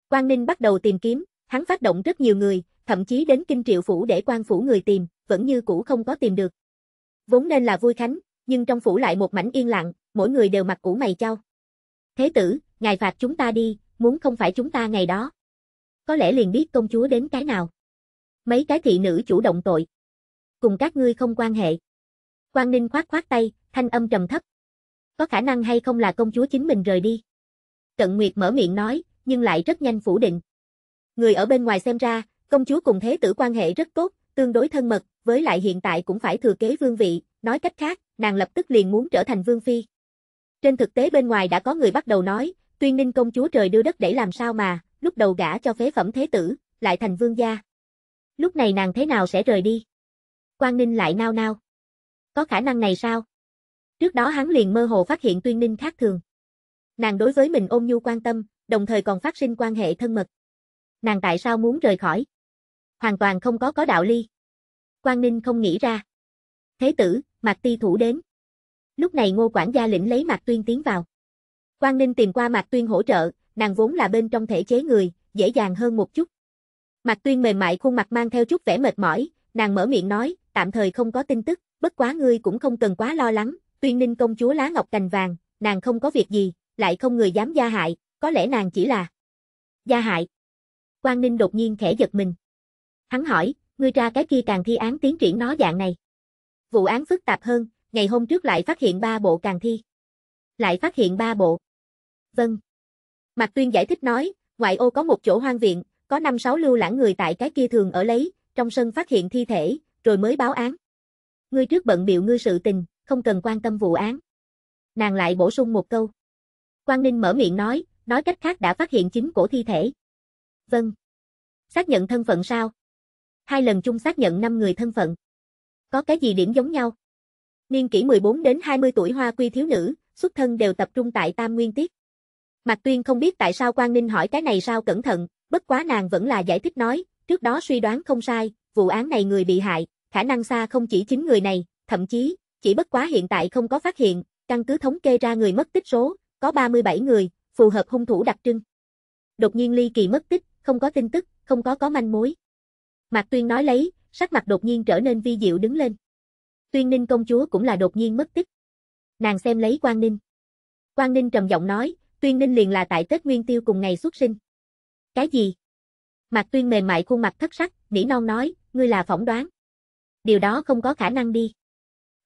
Quang Ninh bắt đầu tìm kiếm, hắn phát động rất nhiều người, thậm chí đến kinh triệu phủ để quan phủ người tìm, vẫn như cũ không có tìm được. Vốn nên là vui khánh, nhưng trong phủ lại một mảnh yên lặng, mỗi người đều mặt cũ mày chau. Thế tử, ngài phạt chúng ta đi, muốn không phải chúng ta ngày đó. Có lẽ liền biết công chúa đến cái nào. Mấy cái thị nữ chủ động tội cùng các ngươi không quan hệ. Quang Ninh khoát khoát tay, thanh âm trầm thấp. Có khả năng hay không là công chúa chính mình rời đi? Cận Nguyệt mở miệng nói, nhưng lại rất nhanh phủ định. Người ở bên ngoài xem ra, công chúa cùng thế tử quan hệ rất tốt, tương đối thân mật, với lại hiện tại cũng phải thừa kế vương vị, nói cách khác, nàng lập tức liền muốn trở thành vương phi. Trên thực tế bên ngoài đã có người bắt đầu nói, tuyên ninh công chúa trời đưa đất để làm sao mà, lúc đầu gả cho phế phẩm thế tử, lại thành vương gia. Lúc này nàng thế nào sẽ rời đi? Quang Ninh lại nao nao. Có khả năng này sao? Trước đó hắn liền mơ hồ phát hiện Tuyên Ninh khác thường. Nàng đối với mình ôm nhu quan tâm, đồng thời còn phát sinh quan hệ thân mật. Nàng tại sao muốn rời khỏi? Hoàn toàn không có có đạo lý. Quang Ninh không nghĩ ra. Thế tử, Mạc Ti thủ đến. Lúc này Ngô quản gia lĩnh lấy Mạc Tuyên tiến vào. Quang Ninh tìm qua Mạc Tuyên hỗ trợ, nàng vốn là bên trong thể chế người, dễ dàng hơn một chút. Mạc Tuyên mềm mại khuôn mặt mang theo chút vẻ mệt mỏi, nàng mở miệng nói, tạm thời không có tin tức, bất quá ngươi cũng không cần quá lo lắng, tuyên ninh công chúa lá ngọc cành vàng, nàng không có việc gì, lại không người dám gia hại, có lẽ nàng chỉ là gia hại. Quang Ninh đột nhiên khẽ giật mình. Hắn hỏi, ngươi ra cái kia càng thi án tiến triển nó dạng này. Vụ án phức tạp hơn, ngày hôm trước lại phát hiện ba bộ càng thi. Lại phát hiện ba bộ. Vâng. Mạc Tuyên giải thích nói, ngoại ô có một chỗ hoang viện, có năm sáu lưu lãng người tại cái kia thường ở lấy, trong sân phát hiện thi thể, rồi mới báo án. Ngươi trước bận biểu ngươi sự tình, không cần quan tâm vụ án. Nàng lại bổ sung một câu. Quang Ninh mở miệng nói, nói cách khác đã phát hiện chính cổ thi thể. Vâng. Xác nhận thân phận sao? Hai lần chung xác nhận năm người thân phận. Có cái gì điểm giống nhau? Niên kỷ 14 đến 20 tuổi hoa quy thiếu nữ, xuất thân đều tập trung tại Tam Nguyên Tiết. Mạc Tuyên không biết tại sao Quang Ninh hỏi cái này sao cẩn thận, bất quá nàng vẫn là giải thích nói, trước đó suy đoán không sai, vụ án này người bị hại, khả năng xa không chỉ chính người này, thậm chí, chỉ bất quá hiện tại không có phát hiện, căn cứ thống kê ra người mất tích số, có 37 người, phù hợp hung thủ đặc trưng. Đột nhiên ly kỳ mất tích, không có tin tức, không có có manh mối. Mạc Tuyên nói lấy, sắc mặt đột nhiên trở nên vi diệu đứng lên. Tuyên Ninh công chúa cũng là đột nhiên mất tích. Nàng xem lấy Quang Ninh. Quang Ninh trầm giọng nói, Tuyên Ninh liền là tại Tết Nguyên Tiêu cùng ngày xuất sinh. Cái gì? Mạc Tuyên mềm mại khuôn mặt thất sắc, nỉ non nói, ngươi là phỏng đoán điều đó không có khả năng đi.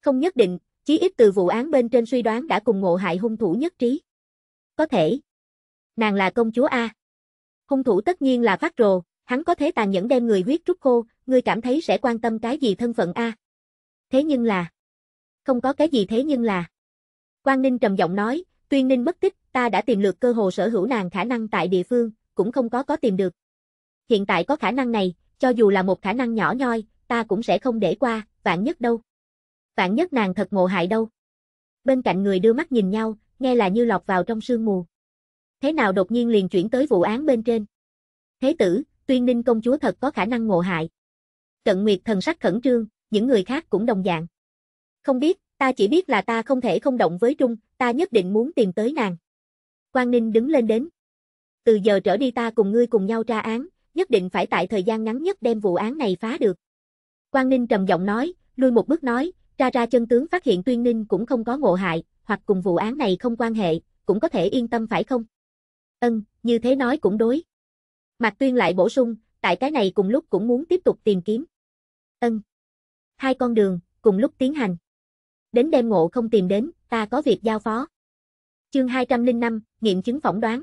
Không nhất định, chí ít từ vụ án bên trên suy đoán đã cùng ngộ hại hung thủ nhất trí. Có thể. Nàng là công chúa A. Hung thủ tất nhiên là phát rồ, hắn có thế tàn nhẫn đem người huyết rút khô, ngươi cảm thấy sẽ quan tâm cái gì thân phận A. Thế nhưng là. Không có cái gì thế nhưng là. Quang Ninh trầm giọng nói, tuyên ninh mất tích, ta đã tìm lượt cơ hồ sở hữu nàng khả năng tại địa phương, cũng không có có tìm được. Hiện tại có khả năng này, cho dù là một khả năng nhỏ nhoi, ta cũng sẽ không để qua, vạn nhất đâu. Vạn nhất nàng thật ngộ hại đâu. Bên cạnh người đưa mắt nhìn nhau, nghe là như lọt vào trong sương mù. Thế nào đột nhiên liền chuyển tới vụ án bên trên. Thế tử, tuyên ninh công chúa thật có khả năng ngộ hại. Cận Nguyệt thần sắc khẩn trương, những người khác cũng đồng dạng. Không biết, ta chỉ biết là ta không thể không động với Trung, ta nhất định muốn tìm tới nàng. Quang Ninh đứng lên đến. Từ giờ trở đi ta cùng ngươi cùng nhau tra án, nhất định phải tại thời gian ngắn nhất đem vụ án này phá được. Quang Ninh trầm giọng nói, lui một bước nói, ra ra chân tướng phát hiện Tuyên Ninh cũng không có ngộ hại, hoặc cùng vụ án này không quan hệ, cũng có thể yên tâm phải không? Ân, như thế nói cũng đối. Mạc Tuyên lại bổ sung, tại cái này cùng lúc cũng muốn tiếp tục tìm kiếm. Ân. Hai con đường, cùng lúc tiến hành. Đến đêm ngộ không tìm đến, ta có việc giao phó. Chương 205, nghiệm chứng phỏng đoán.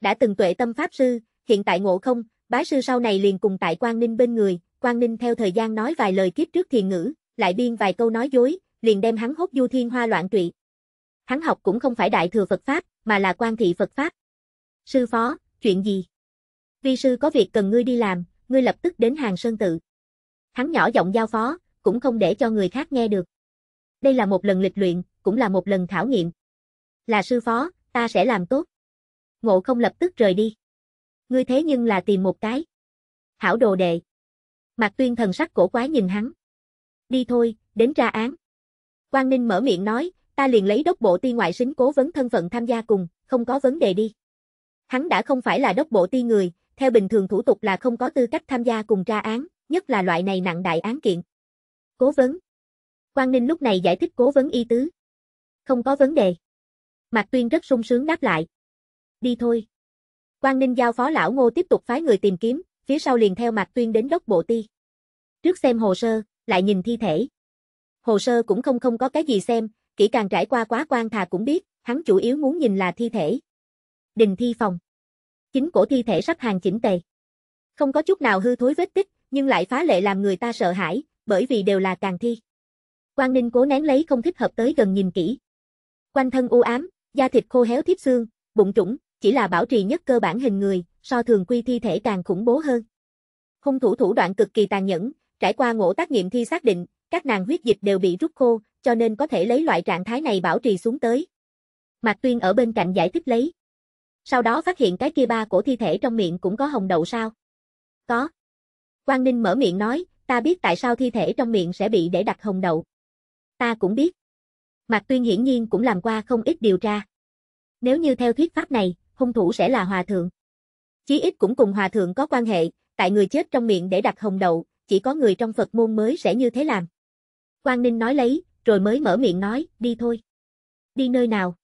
Đã từng tuệ tâm pháp sư, hiện tại ngộ không, bá sư sau này liền cùng tại Quang Ninh bên người, Quang Ninh theo thời gian nói vài lời kiếp trước thiền ngữ, lại biên vài câu nói dối, liền đem hắn hốt du thiên hoa loạn trụy. Hắn học cũng không phải đại thừa Phật Pháp, mà là quan thị Phật Pháp. Sư phó, chuyện gì? Vi sư có việc cần ngươi đi làm, ngươi lập tức đến hàng sơn tự. Hắn nhỏ giọng giao phó, cũng không để cho người khác nghe được. Đây là một lần lịch luyện, cũng là một lần khảo nghiệm. Là sư phó, ta sẽ làm tốt. Ngộ không lập tức rời đi. Ngươi thế nhưng là tìm một cái. Hảo đồ đệ. Mạc Tuyên thần sắc cổ quái nhìn hắn. Đi thôi, đến ra án. Quang Ninh mở miệng nói, ta liền lấy đốc bộ ti ngoại xính cố vấn thân phận tham gia cùng, không có vấn đề đi. Hắn đã không phải là đốc bộ ti người, theo bình thường thủ tục là không có tư cách tham gia cùng tra án, nhất là loại này nặng đại án kiện. Cố vấn. Quang Ninh lúc này giải thích cố vấn y tứ. Không có vấn đề. Mạc Tuyên rất sung sướng đáp lại. Đi thôi. Quang Ninh giao phó lão ngô tiếp tục phái người tìm kiếm, phía sau liền theo mặt Tuyên đến đốc bộ ti. Trước xem hồ sơ, lại nhìn thi thể. Hồ sơ cũng không không có cái gì xem, kỹ càng trải qua quá quan thà cũng biết, hắn chủ yếu muốn nhìn là thi thể. Đình thi phòng. Chính cổ thi thể sắp hàng chỉnh tề. Không có chút nào hư thối vết tích, nhưng lại phá lệ làm người ta sợ hãi, bởi vì đều là càng thi. quan Ninh cố nén lấy không thích hợp tới gần nhìn kỹ. Quanh thân u ám, da thịt khô héo thiếp xương, bụng trũng, chỉ là bảo trì nhất cơ bản hình người, so thường quy thi thể càng khủng bố hơn. Hung thủ thủ đoạn cực kỳ tàn nhẫn, trải qua ngộ tác nghiệm thi xác định, các nàng huyết dịch đều bị rút khô, cho nên có thể lấy loại trạng thái này bảo trì xuống tới. Mạc Tuyên ở bên cạnh giải thích lấy. Sau đó phát hiện cái kia ba cổ thi thể trong miệng cũng có hồng đậu sao? Có. Quang Ninh mở miệng nói, ta biết tại sao thi thể trong miệng sẽ bị để đặt hồng đậu. Ta cũng biết. Mạc Tuyên hiển nhiên cũng làm qua không ít điều tra. Nếu như theo thuyết pháp này, hung thủ sẽ là hòa thượng. Chí ít cũng cùng hòa thượng có quan hệ, tại người chết trong miệng để đặt hồng đậu, chỉ có người trong Phật môn mới sẽ như thế làm. Quan Ninh nói lấy, rồi mới mở miệng nói, đi thôi. Đi nơi nào?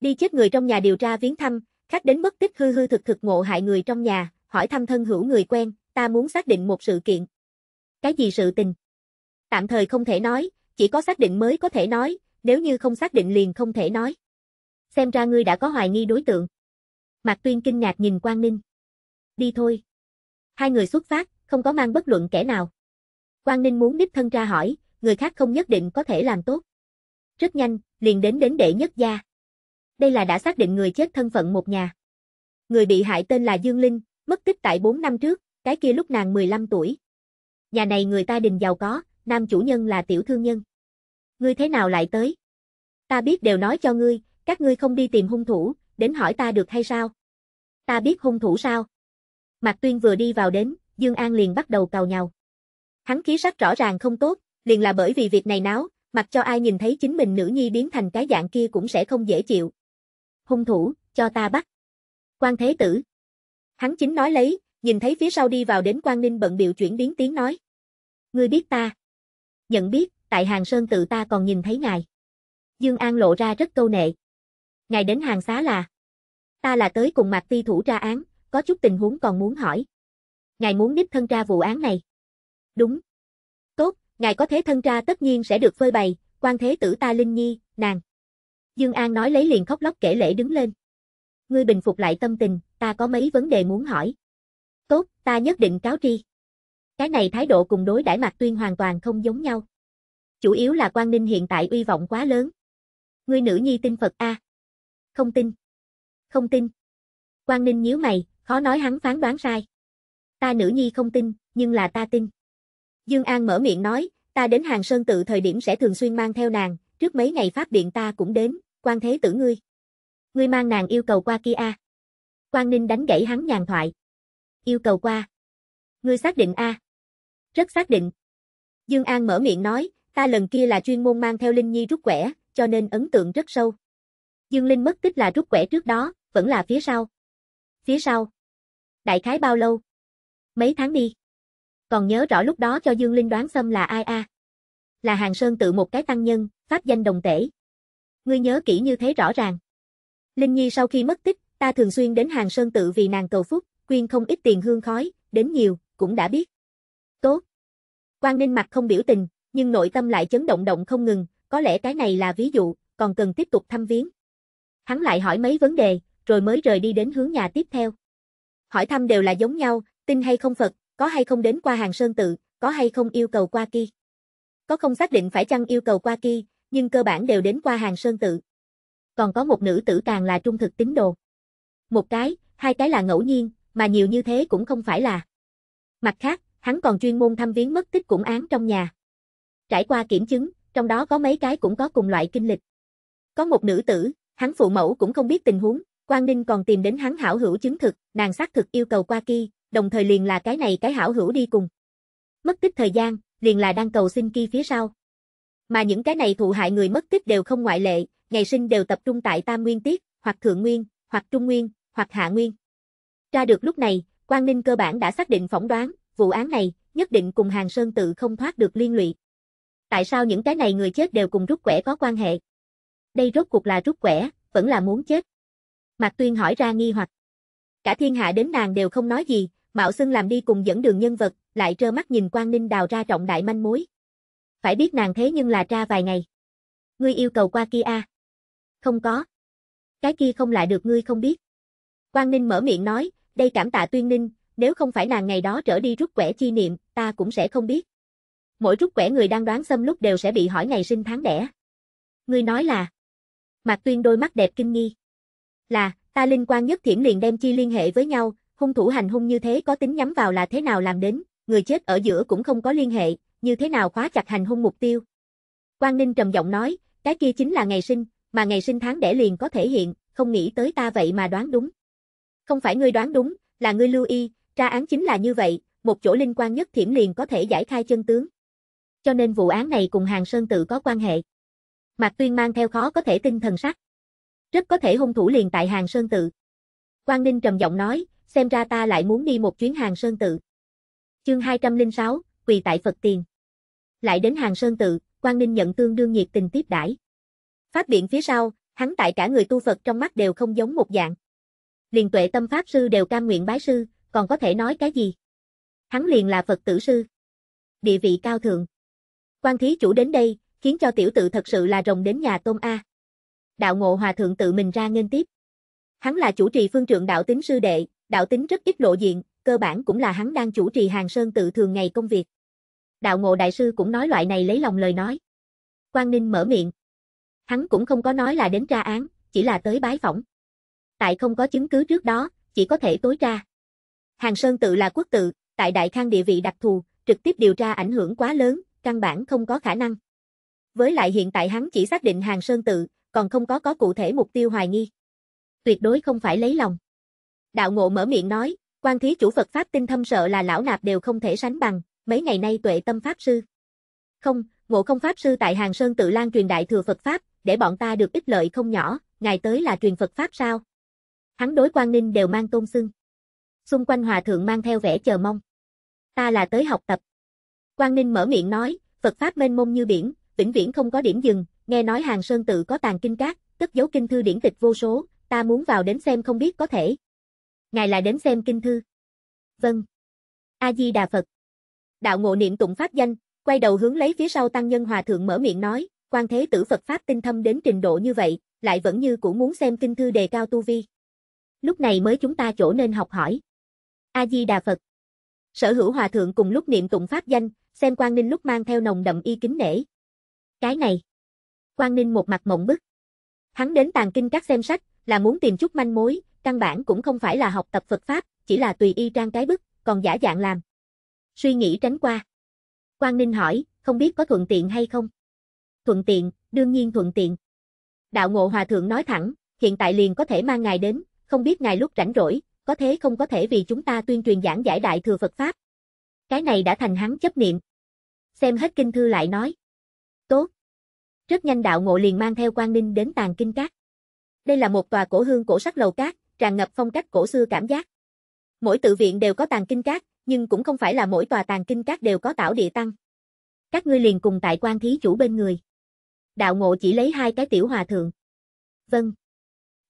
Đi chết người trong nhà điều tra viếng thăm, khách đến mất tích hư hư thực thực ngộ hại người trong nhà, hỏi thăm thân hữu người quen, ta muốn xác định một sự kiện. Cái gì sự tình? Tạm thời không thể nói, chỉ có xác định mới có thể nói, nếu như không xác định liền không thể nói. Xem ra ngươi đã có hoài nghi đối tượng. Mạc Tuyên kinh ngạc nhìn Quang Ninh. Đi thôi. Hai người xuất phát, không có mang bất luận kẻ nào. Quang Ninh muốn đích thân ra hỏi, người khác không nhất định có thể làm tốt. Rất nhanh, liền đến đến đệ nhất gia. Đây là đã xác định người chết thân phận một nhà. Người bị hại tên là Dương Linh, mất tích tại 4 năm trước, cái kia lúc nàng 15 tuổi. Nhà này người ta đình giàu có, nam chủ nhân là tiểu thương nhân. Ngươi thế nào lại tới? Ta biết đều nói cho ngươi, các ngươi không đi tìm hung thủ, đến hỏi ta được hay sao? Ta biết hung thủ sao? Mạc Tuyên vừa đi vào đến, Dương An liền bắt đầu cào nhào. Hắn khí sắc rõ ràng không tốt, liền là bởi vì việc này náo, mặc cho ai nhìn thấy chính mình nữ nhi biến thành cái dạng kia cũng sẽ không dễ chịu. Hung thủ, cho ta bắt. Quan Thế Tử. Hắn chính nói lấy, nhìn thấy phía sau đi vào đến Quan Ninh bận biểu chuyển biến tiếng nói. Ngươi biết ta. Nhận biết, tại Hàng Sơn tự ta còn nhìn thấy ngài. Dương An lộ ra rất câu nệ. Ngài đến hàng xá là. Ta là tới cùng Mạc Ti thủ tra án, có chút tình huống còn muốn hỏi. Ngài muốn đích thân tra vụ án này. Đúng. Tốt, ngài có thế thân tra tất nhiên sẽ được phơi bày, quan thế tử ta Linh Nhi, nàng. Dương An nói lấy liền khóc lóc kể lễ đứng lên. Ngươi bình phục lại tâm tình, ta có mấy vấn đề muốn hỏi. Tốt, ta nhất định cáo tri. Cái này thái độ cùng đối đãi Mạc Tuyên hoàn toàn không giống nhau. Chủ yếu là quan Ninh hiện tại uy vọng quá lớn. Ngươi nữ nhi tin Phật a? Không tin không tin. Quang Ninh nhíu mày, khó nói hắn phán đoán sai. Ta nữ nhi không tin, nhưng là ta tin. Dương An mở miệng nói, ta đến Hàng Sơn tự thời điểm sẽ thường xuyên mang theo nàng, trước mấy ngày pháp điện ta cũng đến, quan thế tử ngươi. Ngươi mang nàng yêu cầu qua kia a. Quang Ninh đánh gãy hắn nhàn thoại. Yêu cầu qua. Ngươi xác định a? Rất xác định. Dương An mở miệng nói, ta lần kia là chuyên môn mang theo Linh Nhi rút quẻ, cho nên ấn tượng rất sâu. Dương Linh mất tích là rút quẻ trước đó, vẫn là phía sau. Phía sau. Đại khái bao lâu? Mấy tháng đi. Còn nhớ rõ lúc đó cho Dương Linh đoán xâm là ai a? Là Hàng Sơn tự một cái tăng nhân, pháp danh đồng tể. Ngươi nhớ kỹ như thế rõ ràng. Linh Nhi sau khi mất tích, ta thường xuyên đến Hàng Sơn tự vì nàng cầu phúc, quyên không ít tiền hương khói, đến nhiều, cũng đã biết. Tốt. Quang Ninh mặt không biểu tình, nhưng nội tâm lại chấn động động không ngừng, có lẽ cái này là ví dụ, còn cần tiếp tục thăm viếng. Hắn lại hỏi mấy vấn đề, rồi mới rời đi đến hướng nhà tiếp theo. Hỏi thăm đều là giống nhau, tin hay không Phật, có hay không đến qua hàng sơn tự, có hay không yêu cầu qua kia. Có không xác định phải chăng yêu cầu qua kia, nhưng cơ bản đều đến qua hàng sơn tự. Còn có một nữ tử càng là trung thực tín đồ. Một cái, hai cái là ngẫu nhiên, mà nhiều như thế cũng không phải là. Mặt khác, hắn còn chuyên môn thăm viếng mất tích cũng án trong nhà. Trải qua kiểm chứng, trong đó có mấy cái cũng có cùng loại kinh lịch. Có một nữ tử, hắn phụ mẫu cũng không biết tình huống, Quang Ninh còn tìm đến hắn hảo hữu chứng thực, nàng xác thực yêu cầu qua kia, đồng thời liền là cái này cái hảo hữu đi cùng. Mất tích thời gian, liền là đang cầu xin kia phía sau. Mà những cái này thụ hại người mất tích đều không ngoại lệ, ngày sinh đều tập trung tại Tam Nguyên Tiết, hoặc Thượng Nguyên, hoặc Trung Nguyên, hoặc Hạ Nguyên. Ra được lúc này, Quang Ninh cơ bản đã xác định phỏng đoán, vụ án này, nhất định cùng Hàng Sơn tự không thoát được liên lụy. Tại sao những cái này người chết đều cùng rút quẻ có quan hệ? Đây rốt cuộc là rút quẻ, vẫn là muốn chết. Mạc Tuyên hỏi ra nghi hoặc. Cả thiên hạ đến nàng đều không nói gì, Mạo Xưng làm đi cùng dẫn đường nhân vật, lại trơ mắt nhìn Quang Ninh đào ra trọng đại manh mối. Phải biết nàng thế nhưng là tra vài ngày. Ngươi yêu cầu qua kia a? À? Không có. Cái kia không lại được ngươi không biết. Quang Ninh mở miệng nói, đây cảm tạ Tuyên Ninh, nếu không phải nàng ngày đó trở đi rút quẻ chi niệm, ta cũng sẽ không biết. Mỗi rút quẻ người đang đoán xâm lúc đều sẽ bị hỏi ngày sinh tháng đẻ. Ngươi nói là... Mạc Tuyên đôi mắt đẹp kinh nghi là, ta linh quan nhất thiển liền đem chi liên hệ với nhau, hung thủ hành hung như thế có tính nhắm vào là thế nào làm đến, người chết ở giữa cũng không có liên hệ, như thế nào khóa chặt hành hung mục tiêu. Quang Ninh trầm giọng nói, cái kia chính là ngày sinh, mà ngày sinh tháng đẻ liền có thể hiện, không nghĩ tới ta vậy mà đoán đúng. Không phải ngươi đoán đúng, là ngươi lưu y, tra án chính là như vậy, một chỗ linh quan nhất thiểm liền có thể giải khai chân tướng. Cho nên vụ án này cùng Hàng Sơn tự có quan hệ. Mạc Tuyên mang theo khó có thể tinh thần sắc rất có thể hung thủ liền tại hàng sơn tự. quan Ninh trầm giọng nói, xem ra ta lại muốn đi một chuyến hàng sơn tự. Chương 206, quỳ tại Phật tiền. Lại đến hàng sơn tự, quan Ninh nhận tương đương nhiệt tình tiếp đãi. Phát biện phía sau, hắn tại cả người tu Phật trong mắt đều không giống một dạng. Liền tuệ tâm pháp sư đều cam nguyện bái sư, còn có thể nói cái gì? Hắn liền là Phật tử sư. Địa vị cao thượng. Quan thí chủ đến đây, khiến cho tiểu tự thật sự là rồng đến nhà tôm A đạo ngộ hòa thượng tự mình ra nghênh tiếp. Hắn là chủ trì phương trượng đạo tính sư đệ, đạo tính rất ít lộ diện, cơ bản cũng là hắn đang chủ trì hàng sơn tự thường ngày công việc. Đạo ngộ đại sư cũng nói loại này lấy lòng lời nói. Quang Ninh mở miệng. Hắn cũng không có nói là đến tra án, chỉ là tới bái phỏng. Tại không có chứng cứ trước đó, chỉ có thể tối tra. Hàng Sơn tự là quốc tự, tại Đại Khang địa vị đặc thù, trực tiếp điều tra ảnh hưởng quá lớn, căn bản không có khả năng. Với lại hiện tại hắn chỉ xác định Hàng Sơn tự, còn không có có cụ thể mục tiêu hoài nghi. Tuyệt đối không phải lấy lòng. Đạo ngộ mở miệng nói, quan thí chủ Phật Pháp tinh thâm sợ là lão nạp đều không thể sánh bằng, mấy ngày nay tuệ tâm Pháp Sư. Không, ngộ không Pháp Sư tại Hàng Sơn tự lan truyền đại thừa Phật Pháp, để bọn ta được ích lợi không nhỏ, ngày tới là truyền Phật Pháp sao? Hắn đối quan ninh đều mang tôn xưng. Xung quanh hòa thượng mang theo vẻ chờ mong. Ta là tới học tập. Quan ninh mở miệng nói, Phật Pháp mênh mông như biển, vĩnh viễn không có điểm dừng, nghe nói hàng sơn tự có tàn kinh cát, cất dấu kinh thư điển tịch vô số, ta muốn vào đến xem không biết có thể. Ngài là đến xem kinh thư. Vâng. A-di-đà Phật. Đạo ngộ niệm tụng pháp danh, quay đầu hướng lấy phía sau tăng nhân hòa thượng mở miệng nói, quan thế tử Phật Pháp tinh thâm đến trình độ như vậy, lại vẫn như cũng muốn xem kinh thư đề cao tu vi. Lúc này mới chúng ta chỗ nên học hỏi. A-di-đà Phật. Sở hữu hòa thượng cùng lúc niệm tụng pháp danh, xem quan ninh lúc mang theo nồng đậm y kính nể. Cái này. Quang Ninh một mặt mộng bức. Hắn đến tàng kinh các xem sách, là muốn tìm chút manh mối, căn bản cũng không phải là học tập Phật Pháp, chỉ là tùy y trang cái bức, còn giả dạng làm. Suy nghĩ tránh qua. Quang Ninh hỏi, không biết có thuận tiện hay không? Thuận tiện, đương nhiên thuận tiện. Đạo ngộ hòa thượng nói thẳng, hiện tại liền có thể mang ngài đến, không biết ngài lúc rảnh rỗi, có thế không có thể vì chúng ta tuyên truyền giảng giải đại thừa Phật Pháp. Cái này đã thành hắn chấp niệm. Xem hết kinh thư lại nói. Rất nhanh đạo ngộ liền mang theo quan Ninh đến tàn kinh cát. Đây là một tòa cổ hương cổ sắc lầu cát, tràn ngập phong cách cổ xưa cảm giác. Mỗi tự viện đều có tàn kinh cát, nhưng cũng không phải là mỗi tòa tàn kinh cát đều có tảo địa tăng. Các ngươi liền cùng tại quan thí chủ bên người. Đạo ngộ chỉ lấy hai cái tiểu hòa thượng. Vâng.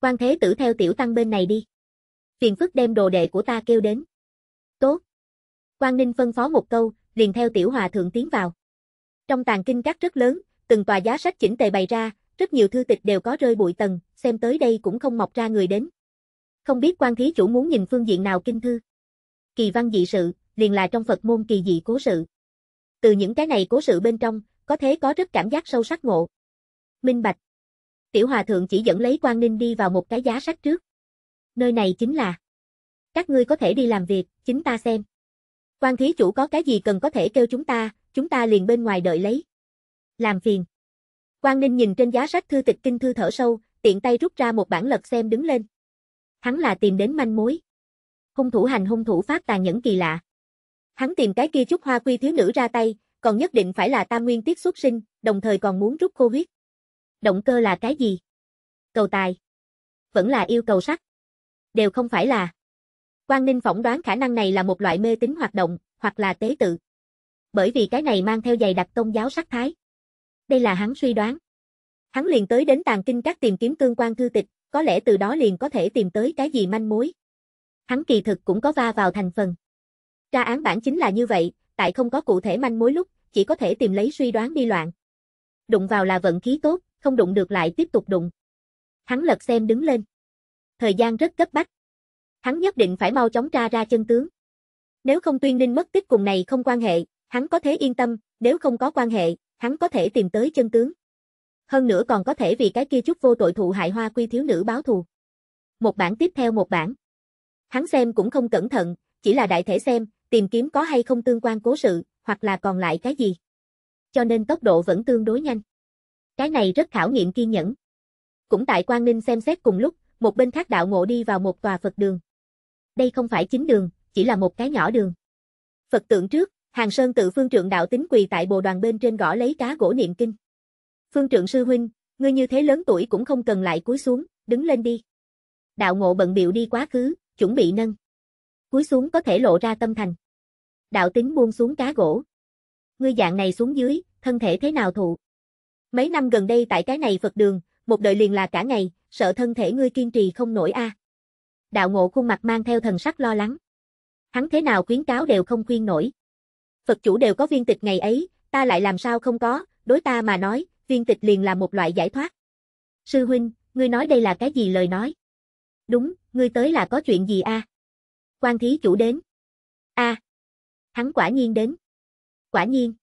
Quan thế tử theo tiểu tăng bên này đi. Phiền phức đem đồ đệ của ta kêu đến. Tốt. Quan Ninh phân phó một câu, liền theo tiểu hòa thượng tiến vào. Trong tàn kinh cát rất lớn, từng tòa giá sách chỉnh tề bày ra, rất nhiều thư tịch đều có rơi bụi tầng, xem tới đây cũng không mọc ra người đến. Không biết quan thí chủ muốn nhìn phương diện nào kinh thư? Kỳ văn dị sự, liền là trong Phật môn kỳ dị cố sự. Từ những cái này cố sự bên trong, có thế có rất cảm giác sâu sắc ngộ. Minh Bạch Tiểu Hòa Thượng chỉ dẫn lấy quan Ninh đi vào một cái giá sách trước. Nơi này chính là Các ngươi có thể đi làm việc, chính ta xem. quan thí chủ có cái gì cần có thể kêu chúng ta, chúng ta liền bên ngoài đợi lấy làm phiền. Quang Ninh nhìn trên giá sách thư tịch kinh thư thở sâu, tiện tay rút ra một bản lật xem đứng lên. Hắn là tìm đến manh mối. Hung thủ hành hung thủ phát tàn nhẫn kỳ lạ. Hắn tìm cái kia chút hoa quy thiếu nữ ra tay, còn nhất định phải là tam nguyên tiết xuất sinh, đồng thời còn muốn rút cô huyết. Động cơ là cái gì? Cầu tài. Vẫn là yêu cầu sắc. Đều không phải là. Quang Ninh phỏng đoán khả năng này là một loại mê tín hoạt động, hoặc là tế tự. Bởi vì cái này mang theo dày đặc tôn giáo sắc thái đây là hắn suy đoán. Hắn liền tới đến tàng kinh các tìm kiếm tương quan thư tịch, có lẽ từ đó liền có thể tìm tới cái gì manh mối. Hắn kỳ thực cũng có va vào thành phần. Tra án bản chính là như vậy, tại không có cụ thể manh mối lúc, chỉ có thể tìm lấy suy đoán đi loạn. Đụng vào là vận khí tốt, không đụng được lại tiếp tục đụng. Hắn lật xem đứng lên. Thời gian rất cấp bách. Hắn nhất định phải mau chóng tra ra chân tướng. Nếu không tuyên ninh mất tích cùng này không quan hệ, hắn có thể yên tâm, nếu không có quan hệ, hắn có thể tìm tới chân tướng. Hơn nữa còn có thể vì cái kia chút vô tội thụ hại hoa quy thiếu nữ báo thù. Một bản tiếp theo một bản. Hắn xem cũng không cẩn thận, chỉ là đại thể xem, tìm kiếm có hay không tương quan cố sự, hoặc là còn lại cái gì. Cho nên tốc độ vẫn tương đối nhanh. Cái này rất khảo nghiệm kiên nhẫn. Cũng tại Quang Ninh xem xét cùng lúc, một bên khác đạo ngộ đi vào một tòa Phật đường. Đây không phải chính đường, chỉ là một cái nhỏ đường. Phật tượng trước, Hàng Sơn tự phương trượng đạo tính quỳ tại bồ đoàn bên trên gõ lấy cá gỗ niệm kinh. Phương trượng sư huynh, ngươi như thế lớn tuổi cũng không cần lại cúi xuống, đứng lên đi. Đạo ngộ bận biểu đi quá khứ, chuẩn bị nâng. Cúi xuống có thể lộ ra tâm thành. Đạo tính buông xuống cá gỗ. Ngươi dạng này xuống dưới, thân thể thế nào thụ? Mấy năm gần đây tại cái này Phật đường, một đời liền là cả ngày, sợ thân thể ngươi kiên trì không nổi a. À. Đạo ngộ khuôn mặt mang theo thần sắc lo lắng. Hắn thế nào khuyến cáo đều không khuyên nổi. Phật chủ đều có viên tịch ngày ấy, ta lại làm sao không có, đối ta mà nói, viên tịch liền là một loại giải thoát. Sư huynh, ngươi nói đây là cái gì lời nói? Đúng, ngươi tới là có chuyện gì a? À? Quan thí chủ đến. A. À, hắn quả nhiên đến. Quả nhiên.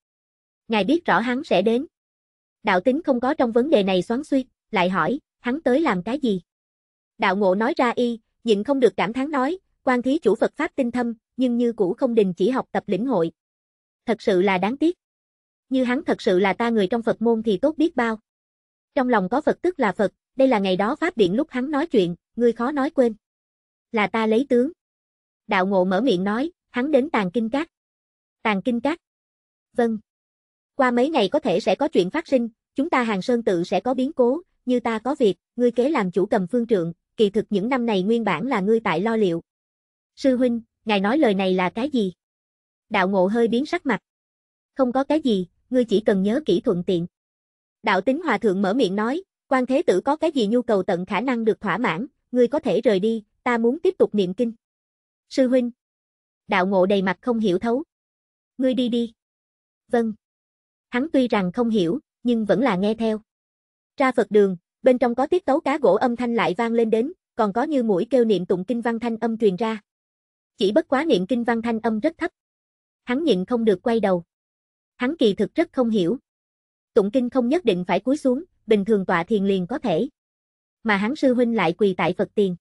Ngài biết rõ hắn sẽ đến. Đạo tính không có trong vấn đề này xoắn xuýt, lại hỏi, hắn tới làm cái gì? Đạo ngộ nói ra y, nhịn không được cảm thán nói, quan thí chủ Phật Pháp tinh thâm, nhưng như cũ không đình chỉ học tập lĩnh hội, thật sự là đáng tiếc. Như hắn thật sự là ta người trong Phật môn thì tốt biết bao. Trong lòng có Phật tức là Phật, đây là ngày đó Pháp Điện lúc hắn nói chuyện, ngươi khó nói quên. Là ta lấy tướng. Đạo ngộ mở miệng nói, hắn đến tàn kinh cát. Tàn kinh cát. Vâng. Qua mấy ngày có thể sẽ có chuyện phát sinh, chúng ta hàng sơn tự sẽ có biến cố, như ta có việc, ngươi kế làm chủ cầm phương trượng, kỳ thực những năm này nguyên bản là ngươi tại lo liệu. Sư huynh, ngài nói lời này là cái gì? Đạo ngộ hơi biến sắc mặt. Không có cái gì, ngươi chỉ cần nhớ kỹ thuận tiện. Đạo tính hòa thượng mở miệng nói, quan thế tử có cái gì nhu cầu tận khả năng được thỏa mãn, ngươi có thể rời đi, ta muốn tiếp tục niệm kinh. Sư huynh. Đạo ngộ đầy mặt không hiểu thấu. Ngươi đi đi. Vâng. Hắn tuy rằng không hiểu, nhưng vẫn là nghe theo. Ra Phật đường, bên trong có tiết tấu cá gỗ âm thanh lại vang lên đến, còn có như mũi kêu niệm tụng kinh văn thanh âm truyền ra. Chỉ bất quá niệm kinh văn thanh âm rất thấp, hắn nhịn không được quay đầu. Hắn kỳ thực rất không hiểu. Tụng kinh không nhất định phải cúi xuống, bình thường tọa thiền liền có thể. Mà hắn sư huynh lại quỳ tại Phật tiền.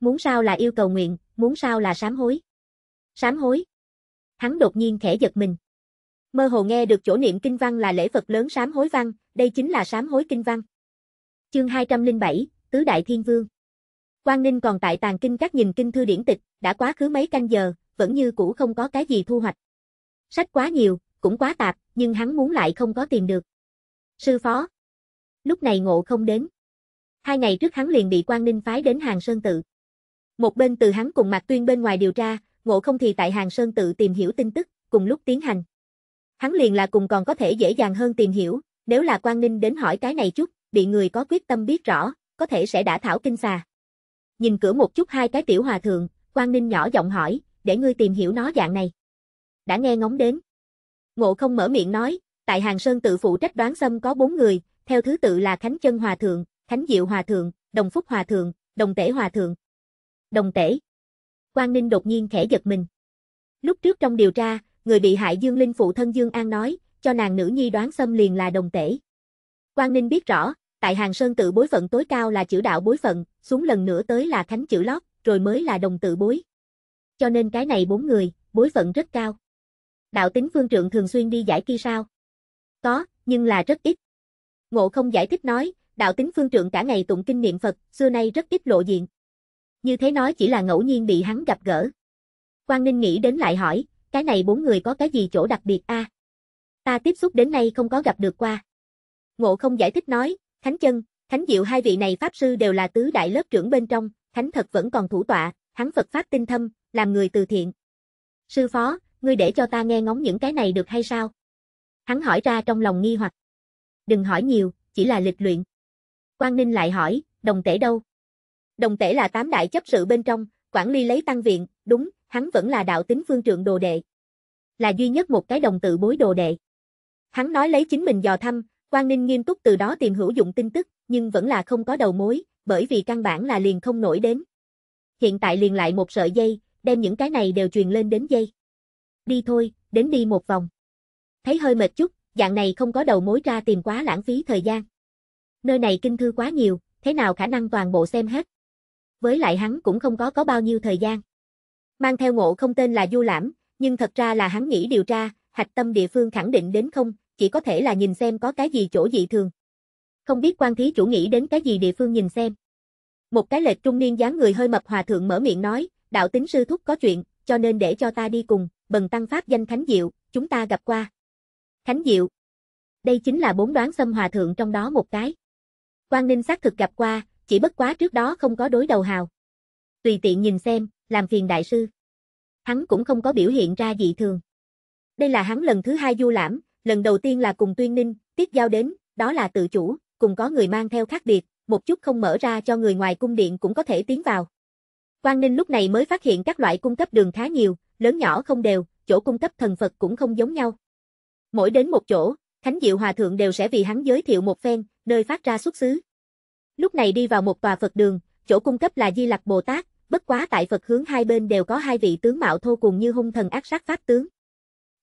Muốn sao là yêu cầu nguyện, muốn sao là sám hối. Sám hối. Hắn đột nhiên khẽ giật mình. Mơ hồ nghe được chỗ niệm kinh văn là lễ Phật lớn sám hối văn, đây chính là sám hối kinh văn. Chương 207, Tứ Đại Thiên Vương. Quang Ninh còn tại tàn kinh các nhìn kinh thư điển tịch, đã quá khứ mấy canh giờ, vẫn như cũ không có cái gì thu hoạch. Sách quá nhiều, cũng quá tạp, nhưng hắn muốn lại không có tìm được. Sư phó. Lúc này ngộ không đến. Hai ngày trước hắn liền bị quan Ninh phái đến Hàng Sơn Tự. Một bên từ hắn cùng mặt Tuyên bên ngoài điều tra, ngộ không thì tại Hàng Sơn Tự tìm hiểu tin tức, cùng lúc tiến hành. Hắn liền là cùng còn có thể dễ dàng hơn tìm hiểu, nếu là quan Ninh đến hỏi cái này chút, bị người có quyết tâm biết rõ, có thể sẽ đã thảo kinh xà. Nhìn cửa một chút hai cái tiểu hòa thượng, quan Ninh nhỏ giọng hỏi, để ngươi tìm hiểu nó dạng này. Đã nghe ngóng đến. Ngộ không mở miệng nói, tại Hàng Sơn tự phụ trách đoán xâm có bốn người, theo thứ tự là Khánh Chân Hòa Thượng, Khánh Diệu Hòa Thượng, Đồng Phúc Hòa Thượng, Đồng Tể Hòa Thượng. Đồng Tể. Quang Ninh đột nhiên khẽ giật mình. Lúc trước trong điều tra, người bị hại Dương Linh phụ thân Dương An nói, cho nàng nữ nhi đoán xâm liền là Đồng Tể. Quang Ninh biết rõ, tại Hàng Sơn tự bối phận tối cao là chữ đạo bối phận, xuống lần nữa tới là Khánh chữ lót, rồi mới là đồng tự bối cho nên cái này bốn người, bối phận rất cao. Đạo tính phương trượng thường xuyên đi giải kia sao? Có, nhưng là rất ít. Ngộ không giải thích nói, đạo tính phương trượng cả ngày tụng kinh niệm Phật, xưa nay rất ít lộ diện. Như thế nói chỉ là ngẫu nhiên bị hắn gặp gỡ. Quang Ninh nghĩ đến lại hỏi, cái này bốn người có cái gì chỗ đặc biệt a? À? Ta tiếp xúc đến nay không có gặp được qua. Ngộ không giải thích nói, Thánh Chân, Thánh Diệu hai vị này Pháp Sư đều là tứ đại lớp trưởng bên trong, Thánh thật vẫn còn thủ tọa, hắn Phật Pháp tinh thâm, làm người từ thiện. Sư phó, ngươi để cho ta nghe ngóng những cái này được hay sao? Hắn hỏi ra trong lòng nghi hoặc. Đừng hỏi nhiều, chỉ là lịch luyện. Quang Ninh lại hỏi, đồng tể đâu? Đồng tể là tám đại chấp sự bên trong, quản lý lấy tăng viện, đúng, hắn vẫn là đạo tính phương trượng đồ đệ. Là duy nhất một cái đồng tự bối đồ đệ. Hắn nói lấy chính mình dò thăm, Quang Ninh nghiêm túc từ đó tìm hữu dụng tin tức, nhưng vẫn là không có đầu mối, bởi vì căn bản là liền không nổi đến hiện tại liền lại một sợi dây, đem những cái này đều truyền lên đến dây. Đi thôi, đến đi một vòng. Thấy hơi mệt chút, dạng này không có đầu mối ra tìm quá lãng phí thời gian. Nơi này kinh thư quá nhiều, thế nào khả năng toàn bộ xem hết. Với lại hắn cũng không có có bao nhiêu thời gian. Mang theo ngộ không tên là Du Lãm, nhưng thật ra là hắn nghĩ điều tra, hạch tâm địa phương khẳng định đến không, chỉ có thể là nhìn xem có cái gì chỗ dị thường. Không biết quan thí chủ nghĩ đến cái gì địa phương nhìn xem. Một cái lệch trung niên dáng người hơi mập hòa thượng mở miệng nói, đạo tính sư thúc có chuyện, cho nên để cho ta đi cùng, bần tăng pháp danh Khánh Diệu, chúng ta gặp qua. Khánh Diệu. Đây chính là bốn đoán xâm hòa thượng trong đó một cái. Quang Ninh xác thực gặp qua, chỉ bất quá trước đó không có đối đầu hào. Tùy tiện nhìn xem, làm phiền đại sư. Hắn cũng không có biểu hiện ra dị thường. Đây là hắn lần thứ hai du lãm, lần đầu tiên là cùng Tuyên Ninh, tiếp giao đến, đó là tự chủ, cùng có người mang theo khác biệt, một chút không mở ra cho người ngoài cung điện cũng có thể tiến vào. Quang Ninh lúc này mới phát hiện các loại cung cấp đường khá nhiều, lớn nhỏ không đều, chỗ cung cấp thần Phật cũng không giống nhau. Mỗi đến một chỗ, Thánh Diệu Hòa Thượng đều sẽ vì hắn giới thiệu một phen, nơi phát ra xuất xứ. Lúc này đi vào một tòa Phật đường, chỗ cung cấp là Di Lặc Bồ Tát, bất quá tại Phật hướng hai bên đều có hai vị tướng mạo thô cùng như hung thần ác sát pháp tướng.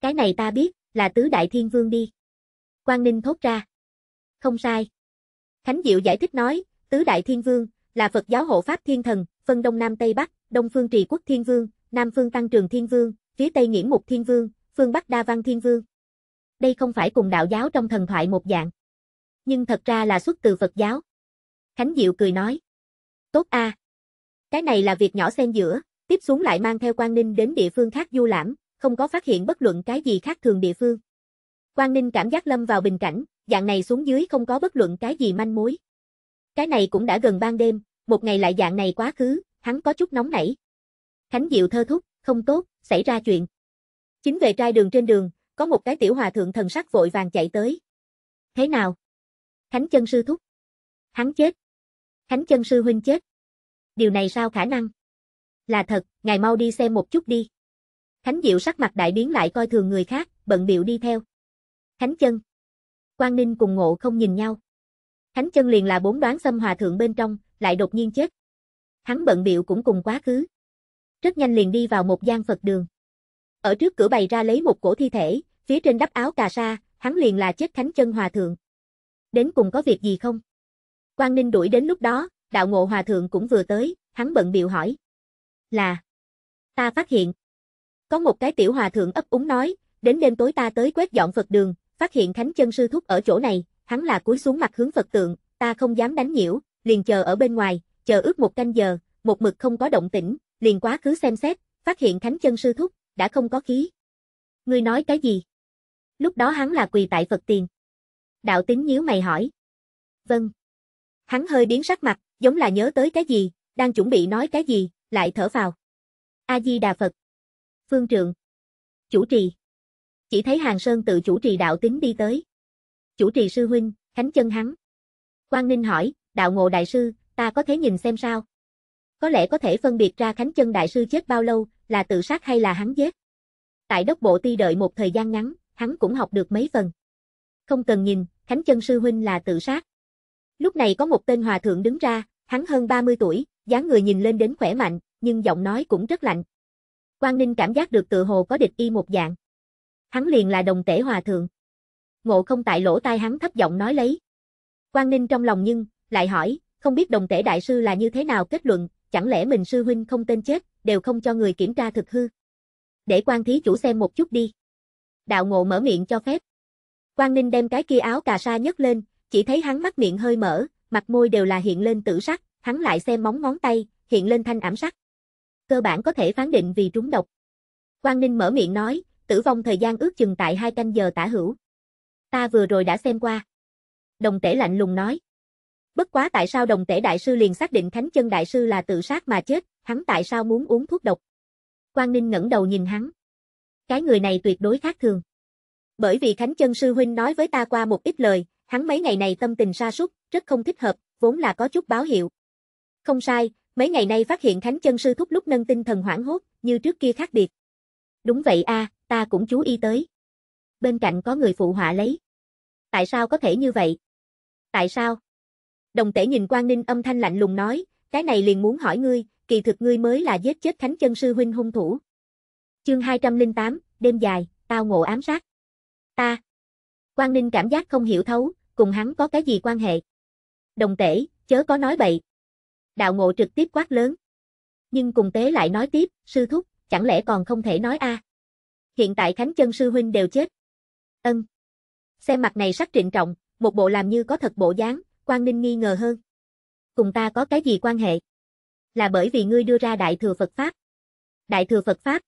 Cái này ta biết, là tứ đại thiên vương đi. Quang Ninh thốt ra. Không sai. Khánh Diệu giải thích nói, Tứ Đại Thiên Vương, là Phật giáo hộ Pháp Thiên Thần, phân Đông Nam Tây Bắc, Đông Phương Trì Quốc Thiên Vương, Nam Phương Tăng Trường Thiên Vương, phía Tây Nghiễm Mục Thiên Vương, phương Bắc Đa Văn Thiên Vương. Đây không phải cùng đạo giáo trong thần thoại một dạng. Nhưng thật ra là xuất từ Phật giáo. Khánh Diệu cười nói. Tốt a Cái này là việc nhỏ xen giữa, tiếp xuống lại mang theo Quang Ninh đến địa phương khác du lãm, không có phát hiện bất luận cái gì khác thường địa phương. Quang Ninh cảm giác lâm vào bình cảnh, dạng này xuống dưới không có bất luận cái gì manh mối. Cái này cũng đã gần ban đêm, một ngày lại dạng này quá khứ, hắn có chút nóng nảy. Khánh Diệu thơ thúc, không tốt, xảy ra chuyện. Chính về trai đường trên đường, có một cái tiểu hòa thượng thần sắc vội vàng chạy tới. Thế nào? Khánh chân sư thúc. Hắn chết. Khánh chân sư huynh chết. Điều này sao khả năng? Là thật, ngài mau đi xem một chút đi. Khánh Diệu sắc mặt đại biến lại coi thường người khác, bận biểu đi theo. Khánh chân. Quang Ninh cùng ngộ không nhìn nhau. Thánh chân liền là bốn đoán xâm hòa thượng bên trong, lại đột nhiên chết. Hắn bận biệu cũng cùng quá khứ. Rất nhanh liền đi vào một gian Phật đường. Ở trước cửa bày ra lấy một cổ thi thể, phía trên đắp áo cà sa, hắn liền là chết thánh chân hòa thượng. Đến cùng có việc gì không? Quang Ninh đuổi đến lúc đó, đạo ngộ hòa thượng cũng vừa tới, hắn bận biệu hỏi. Là, ta phát hiện, có một cái tiểu hòa thượng ấp úng nói, đến đêm tối ta tới quét dọn Phật đường, phát hiện Khánh chân sư thúc ở chỗ này, hắn là cúi xuống mặt hướng Phật tượng, ta không dám đánh nhiễu, liền chờ ở bên ngoài, chờ ước một canh giờ, một mực không có động tĩnh, liền quá khứ xem xét, phát hiện Khánh chân sư thúc, đã không có khí. Ngươi nói cái gì? Lúc đó hắn là quỳ tại Phật tiền. Đạo tính nhíu mày hỏi. Vâng. Hắn hơi biến sắc mặt, giống là nhớ tới cái gì, đang chuẩn bị nói cái gì, lại thở vào. A-di-đà Phật. Phương trượng. Chủ trì. Chỉ thấy Hàng Sơn tự chủ trì đạo tính đi tới. Chủ trì sư huynh, khánh chân hắn. Quang Ninh hỏi, đạo ngộ đại sư, ta có thể nhìn xem sao? Có lẽ có thể phân biệt ra khánh chân đại sư chết bao lâu, là tự sát hay là hắn giết. Tại đốc bộ ti đợi một thời gian ngắn, hắn cũng học được mấy phần. Không cần nhìn, khánh chân sư huynh là tự sát. Lúc này có một tên hòa thượng đứng ra, hắn hơn 30 tuổi, dáng người nhìn lên đến khỏe mạnh, nhưng giọng nói cũng rất lạnh. Quang Ninh cảm giác được tự hồ có địch y một dạng hắn liền là đồng tể hòa thượng. Ngộ không tại lỗ tai hắn thấp giọng nói lấy. Quang Ninh trong lòng nhưng, lại hỏi, không biết đồng tể đại sư là như thế nào kết luận, chẳng lẽ mình sư huynh không tên chết, đều không cho người kiểm tra thực hư. Để quan thí chủ xem một chút đi. Đạo ngộ mở miệng cho phép. Quang Ninh đem cái kia áo cà sa nhấc lên, chỉ thấy hắn mắt miệng hơi mở, mặt môi đều là hiện lên tử sắc, hắn lại xem móng ngón tay, hiện lên thanh ảm sắc. Cơ bản có thể phán định vì trúng độc. Quang Ninh mở miệng nói, tử vong thời gian ước chừng tại hai canh giờ tả hữu. Ta vừa rồi đã xem qua. Đồng tể lạnh lùng nói. Bất quá tại sao đồng tể đại sư liền xác định Khánh chân đại sư là tự sát mà chết, hắn tại sao muốn uống thuốc độc? Quang Ninh ngẩng đầu nhìn hắn. Cái người này tuyệt đối khác thường. Bởi vì Khánh chân sư huynh nói với ta qua một ít lời, hắn mấy ngày này tâm tình sa sút, rất không thích hợp, vốn là có chút báo hiệu. Không sai, mấy ngày nay phát hiện Khánh chân sư thúc lúc nâng tinh thần hoảng hốt, như trước kia khác biệt. Đúng vậy a, à, ta cũng chú ý tới. Bên cạnh có người phụ họa lấy. Tại sao có thể như vậy? Tại sao? Đồng tể nhìn quan Ninh âm thanh lạnh lùng nói, cái này liền muốn hỏi ngươi, kỳ thực ngươi mới là giết chết khánh Chân Sư Huynh hung thủ. Chương 208, đêm dài, tao ngộ ám sát. Ta. quan Ninh cảm giác không hiểu thấu, cùng hắn có cái gì quan hệ. Đồng tể, chớ có nói bậy. Đạo ngộ trực tiếp quát lớn. Nhưng cùng tế lại nói tiếp, sư thúc, chẳng lẽ còn không thể nói a à? hiện tại Khánh Chân sư huynh đều chết. Ân. Xem mặt này sắc trịnh trọng, một bộ làm như có thật bộ dáng, Quang Ninh nghi ngờ hơn. Cùng ta có cái gì quan hệ? Là bởi vì ngươi đưa ra Đại Thừa Phật Pháp. Đại Thừa Phật Pháp.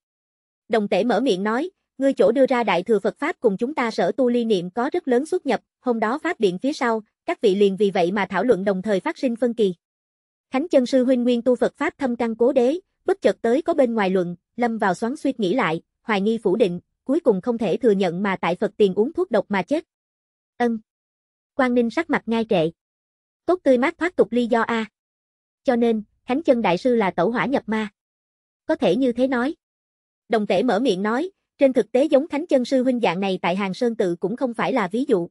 Đồng tể mở miệng nói, ngươi chỗ đưa ra Đại Thừa Phật Pháp cùng chúng ta sở tu ly niệm có rất lớn xuất nhập, hôm đó Pháp điện phía sau, các vị liền vì vậy mà thảo luận đồng thời phát sinh phân kỳ. Khánh chân sư huynh nguyên tu Phật Pháp thâm căn cố đế, bất chợt tới có bên ngoài luận, lâm vào xoắn suy nghĩ lại, hoài nghi phủ định, cuối cùng không thể thừa nhận mà tại Phật tiền uống thuốc độc mà chết. Ân. Quang Ninh sắc mặt ngay trệ. Tốt tươi mát thoát tục ly do A. Cho nên, thánh Chân Đại Sư là tẩu hỏa nhập ma. Có thể như thế nói. Đồng tể mở miệng nói, trên thực tế giống thánh Chân Sư huynh dạng này tại Hàng Sơn Tự cũng không phải là ví dụ.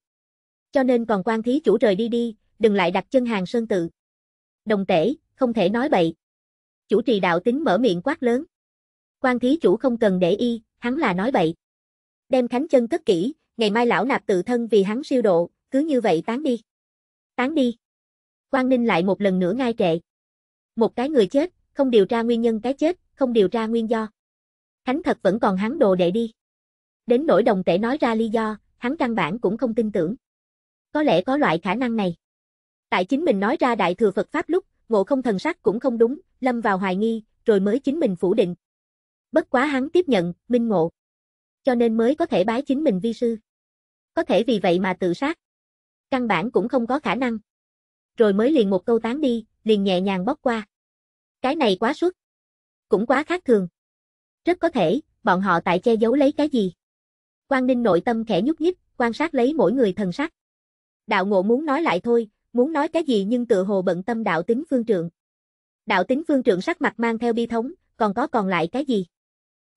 Cho nên còn quan thí chủ trời đi đi, đừng lại đặt chân Hàng Sơn Tự. Đồng tể, không thể nói bậy. Chủ trì đạo tính mở miệng quát lớn quan thí chủ không cần để y, hắn là nói bậy. Đem khánh chân cất kỹ, ngày mai lão nạp tự thân vì hắn siêu độ, cứ như vậy tán đi. Tán đi. Quan Ninh lại một lần nữa ngai trệ. Một cái người chết, không điều tra nguyên nhân cái chết, không điều tra nguyên do. Khánh thật vẫn còn hắn đồ đệ đi. Đến nỗi đồng tể nói ra lý do, hắn căn bản cũng không tin tưởng. Có lẽ có loại khả năng này. Tại chính mình nói ra đại thừa Phật Pháp lúc, ngộ không thần sắc cũng không đúng, lâm vào hoài nghi, rồi mới chính mình phủ định, bất quá hắn tiếp nhận, minh ngộ. Cho nên mới có thể bái chính mình vi sư. Có thể vì vậy mà tự sát. Căn bản cũng không có khả năng. Rồi mới liền một câu tán đi, liền nhẹ nhàng bóc qua. Cái này quá suất. Cũng quá khác thường. Rất có thể, bọn họ tại che giấu lấy cái gì. quan Ninh nội tâm khẽ nhúc nhích, quan sát lấy mỗi người thần sắc. Đạo ngộ muốn nói lại thôi, muốn nói cái gì nhưng tự hồ bận tâm đạo tính phương trượng. Đạo tính phương trượng sắc mặt mang theo bi thống, còn có còn lại cái gì?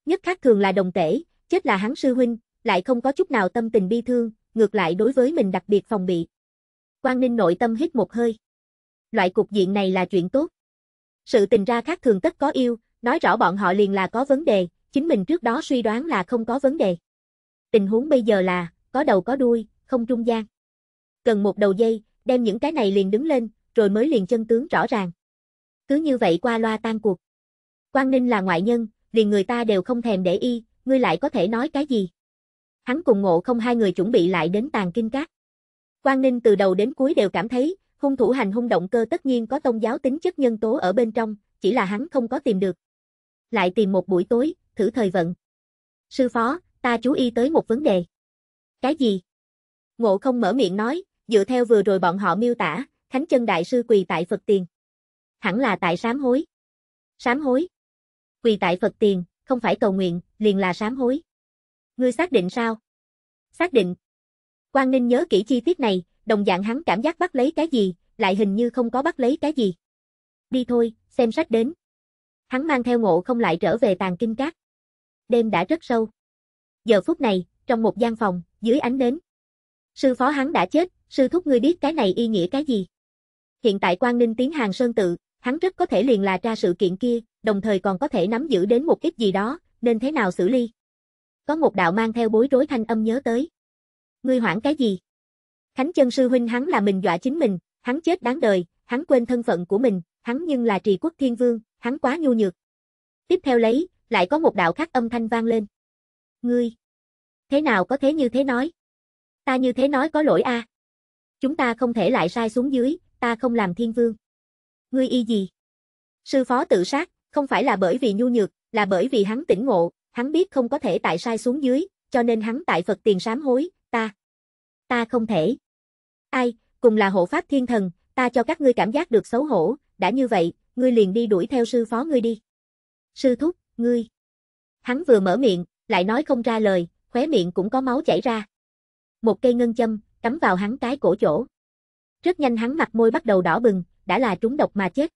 Nhất khác thường là đồng tể, chết là hắn sư huynh, lại không có chút nào tâm tình bi thương, ngược lại đối với mình đặc biệt phòng bị. Quan Ninh nội tâm hít một hơi. Loại cục diện này là chuyện tốt. Sự tình ra khác thường tất có yêu, nói rõ bọn họ liền là có vấn đề, chính mình trước đó suy đoán là không có vấn đề. Tình huống bây giờ là, có đầu có đuôi, không trung gian. Cần một đầu dây, đem những cái này liền đứng lên, rồi mới liền chân tướng rõ ràng. Cứ như vậy qua loa tan cuộc. Quang Ninh là ngoại nhân, liền người ta đều không thèm để y, ngươi lại có thể nói cái gì? Hắn cùng ngộ không hai người chuẩn bị lại đến tàn kinh cát. Quang Ninh từ đầu đến cuối đều cảm thấy, hung thủ hành hung động cơ tất nhiên có tôn giáo tính chất nhân tố ở bên trong, chỉ là hắn không có tìm được. Lại tìm một buổi tối, thử thời vận. Sư phó, ta chú ý tới một vấn đề. Cái gì? Ngộ không mở miệng nói, dựa theo vừa rồi bọn họ miêu tả, Khánh chân đại sư quỳ tại Phật tiền. Hẳn là tại sám hối. Sám hối quỳ tại Phật tiền, không phải cầu nguyện, liền là sám hối. Ngươi xác định sao? Xác định. Quang Ninh nhớ kỹ chi tiết này, đồng dạng hắn cảm giác bắt lấy cái gì, lại hình như không có bắt lấy cái gì. Đi thôi, xem sách đến. Hắn mang theo ngộ không lại trở về tàn kinh cát. Đêm đã rất sâu. Giờ phút này, trong một gian phòng, dưới ánh nến. Sư phó hắn đã chết, sư thúc ngươi biết cái này y nghĩa cái gì. Hiện tại Quang Ninh tiến hàng sơn tự, hắn rất có thể liền là tra sự kiện kia, đồng thời còn có thể nắm giữ đến một ít gì đó, nên thế nào xử lý. Có một đạo mang theo bối rối thanh âm nhớ tới. Ngươi hoảng cái gì? Khánh chân sư huynh hắn là mình dọa chính mình, hắn chết đáng đời, hắn quên thân phận của mình, hắn nhưng là trì quốc thiên vương, hắn quá nhu nhược. Tiếp theo lấy, lại có một đạo khác âm thanh vang lên. Ngươi! Thế nào có thế như thế nói? Ta như thế nói có lỗi a à? Chúng ta không thể lại sai xuống dưới, ta không làm thiên vương. Ngươi y gì? Sư phó tự sát, không phải là bởi vì nhu nhược, là bởi vì hắn tỉnh ngộ, hắn biết không có thể tại sai xuống dưới, cho nên hắn tại Phật tiền sám hối, ta. Ta không thể. Ai, cùng là hộ pháp thiên thần, ta cho các ngươi cảm giác được xấu hổ, đã như vậy, ngươi liền đi đuổi theo sư phó ngươi đi. Sư thúc, ngươi. Hắn vừa mở miệng, lại nói không ra lời, khóe miệng cũng có máu chảy ra. Một cây ngân châm, cắm vào hắn cái cổ chỗ. Rất nhanh hắn mặt môi bắt đầu đỏ bừng, đã là trúng độc mà chết.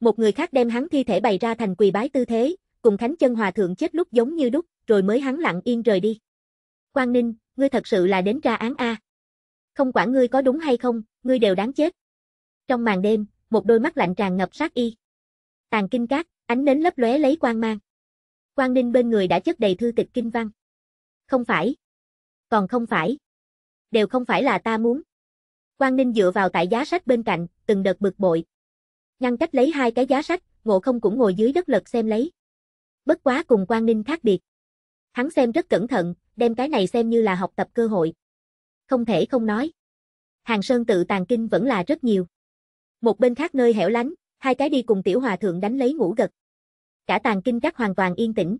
Một người khác đem hắn thi thể bày ra thành quỳ bái tư thế, cùng Khánh Chân Hòa Thượng chết lúc giống như đúc, rồi mới hắn lặng yên rời đi. Quang Ninh, ngươi thật sự là đến ra án A. Không quản ngươi có đúng hay không, ngươi đều đáng chết. Trong màn đêm, một đôi mắt lạnh tràn ngập sát y. Tàn kinh cát, ánh nến lấp lóe lấy quang mang. Quang Ninh bên người đã chất đầy thư tịch kinh văn. Không phải. Còn không phải. Đều không phải là ta muốn. Quang Ninh dựa vào tại giá sách bên cạnh, từng đợt bực bội. Ngăn cách lấy hai cái giá sách, ngộ không cũng ngồi dưới đất lật xem lấy. Bất quá cùng quan ninh khác biệt. Hắn xem rất cẩn thận, đem cái này xem như là học tập cơ hội. Không thể không nói. Hàng Sơn tự tàn kinh vẫn là rất nhiều. Một bên khác nơi hẻo lánh, hai cái đi cùng tiểu hòa thượng đánh lấy ngủ gật. Cả tàn kinh các hoàn toàn yên tĩnh.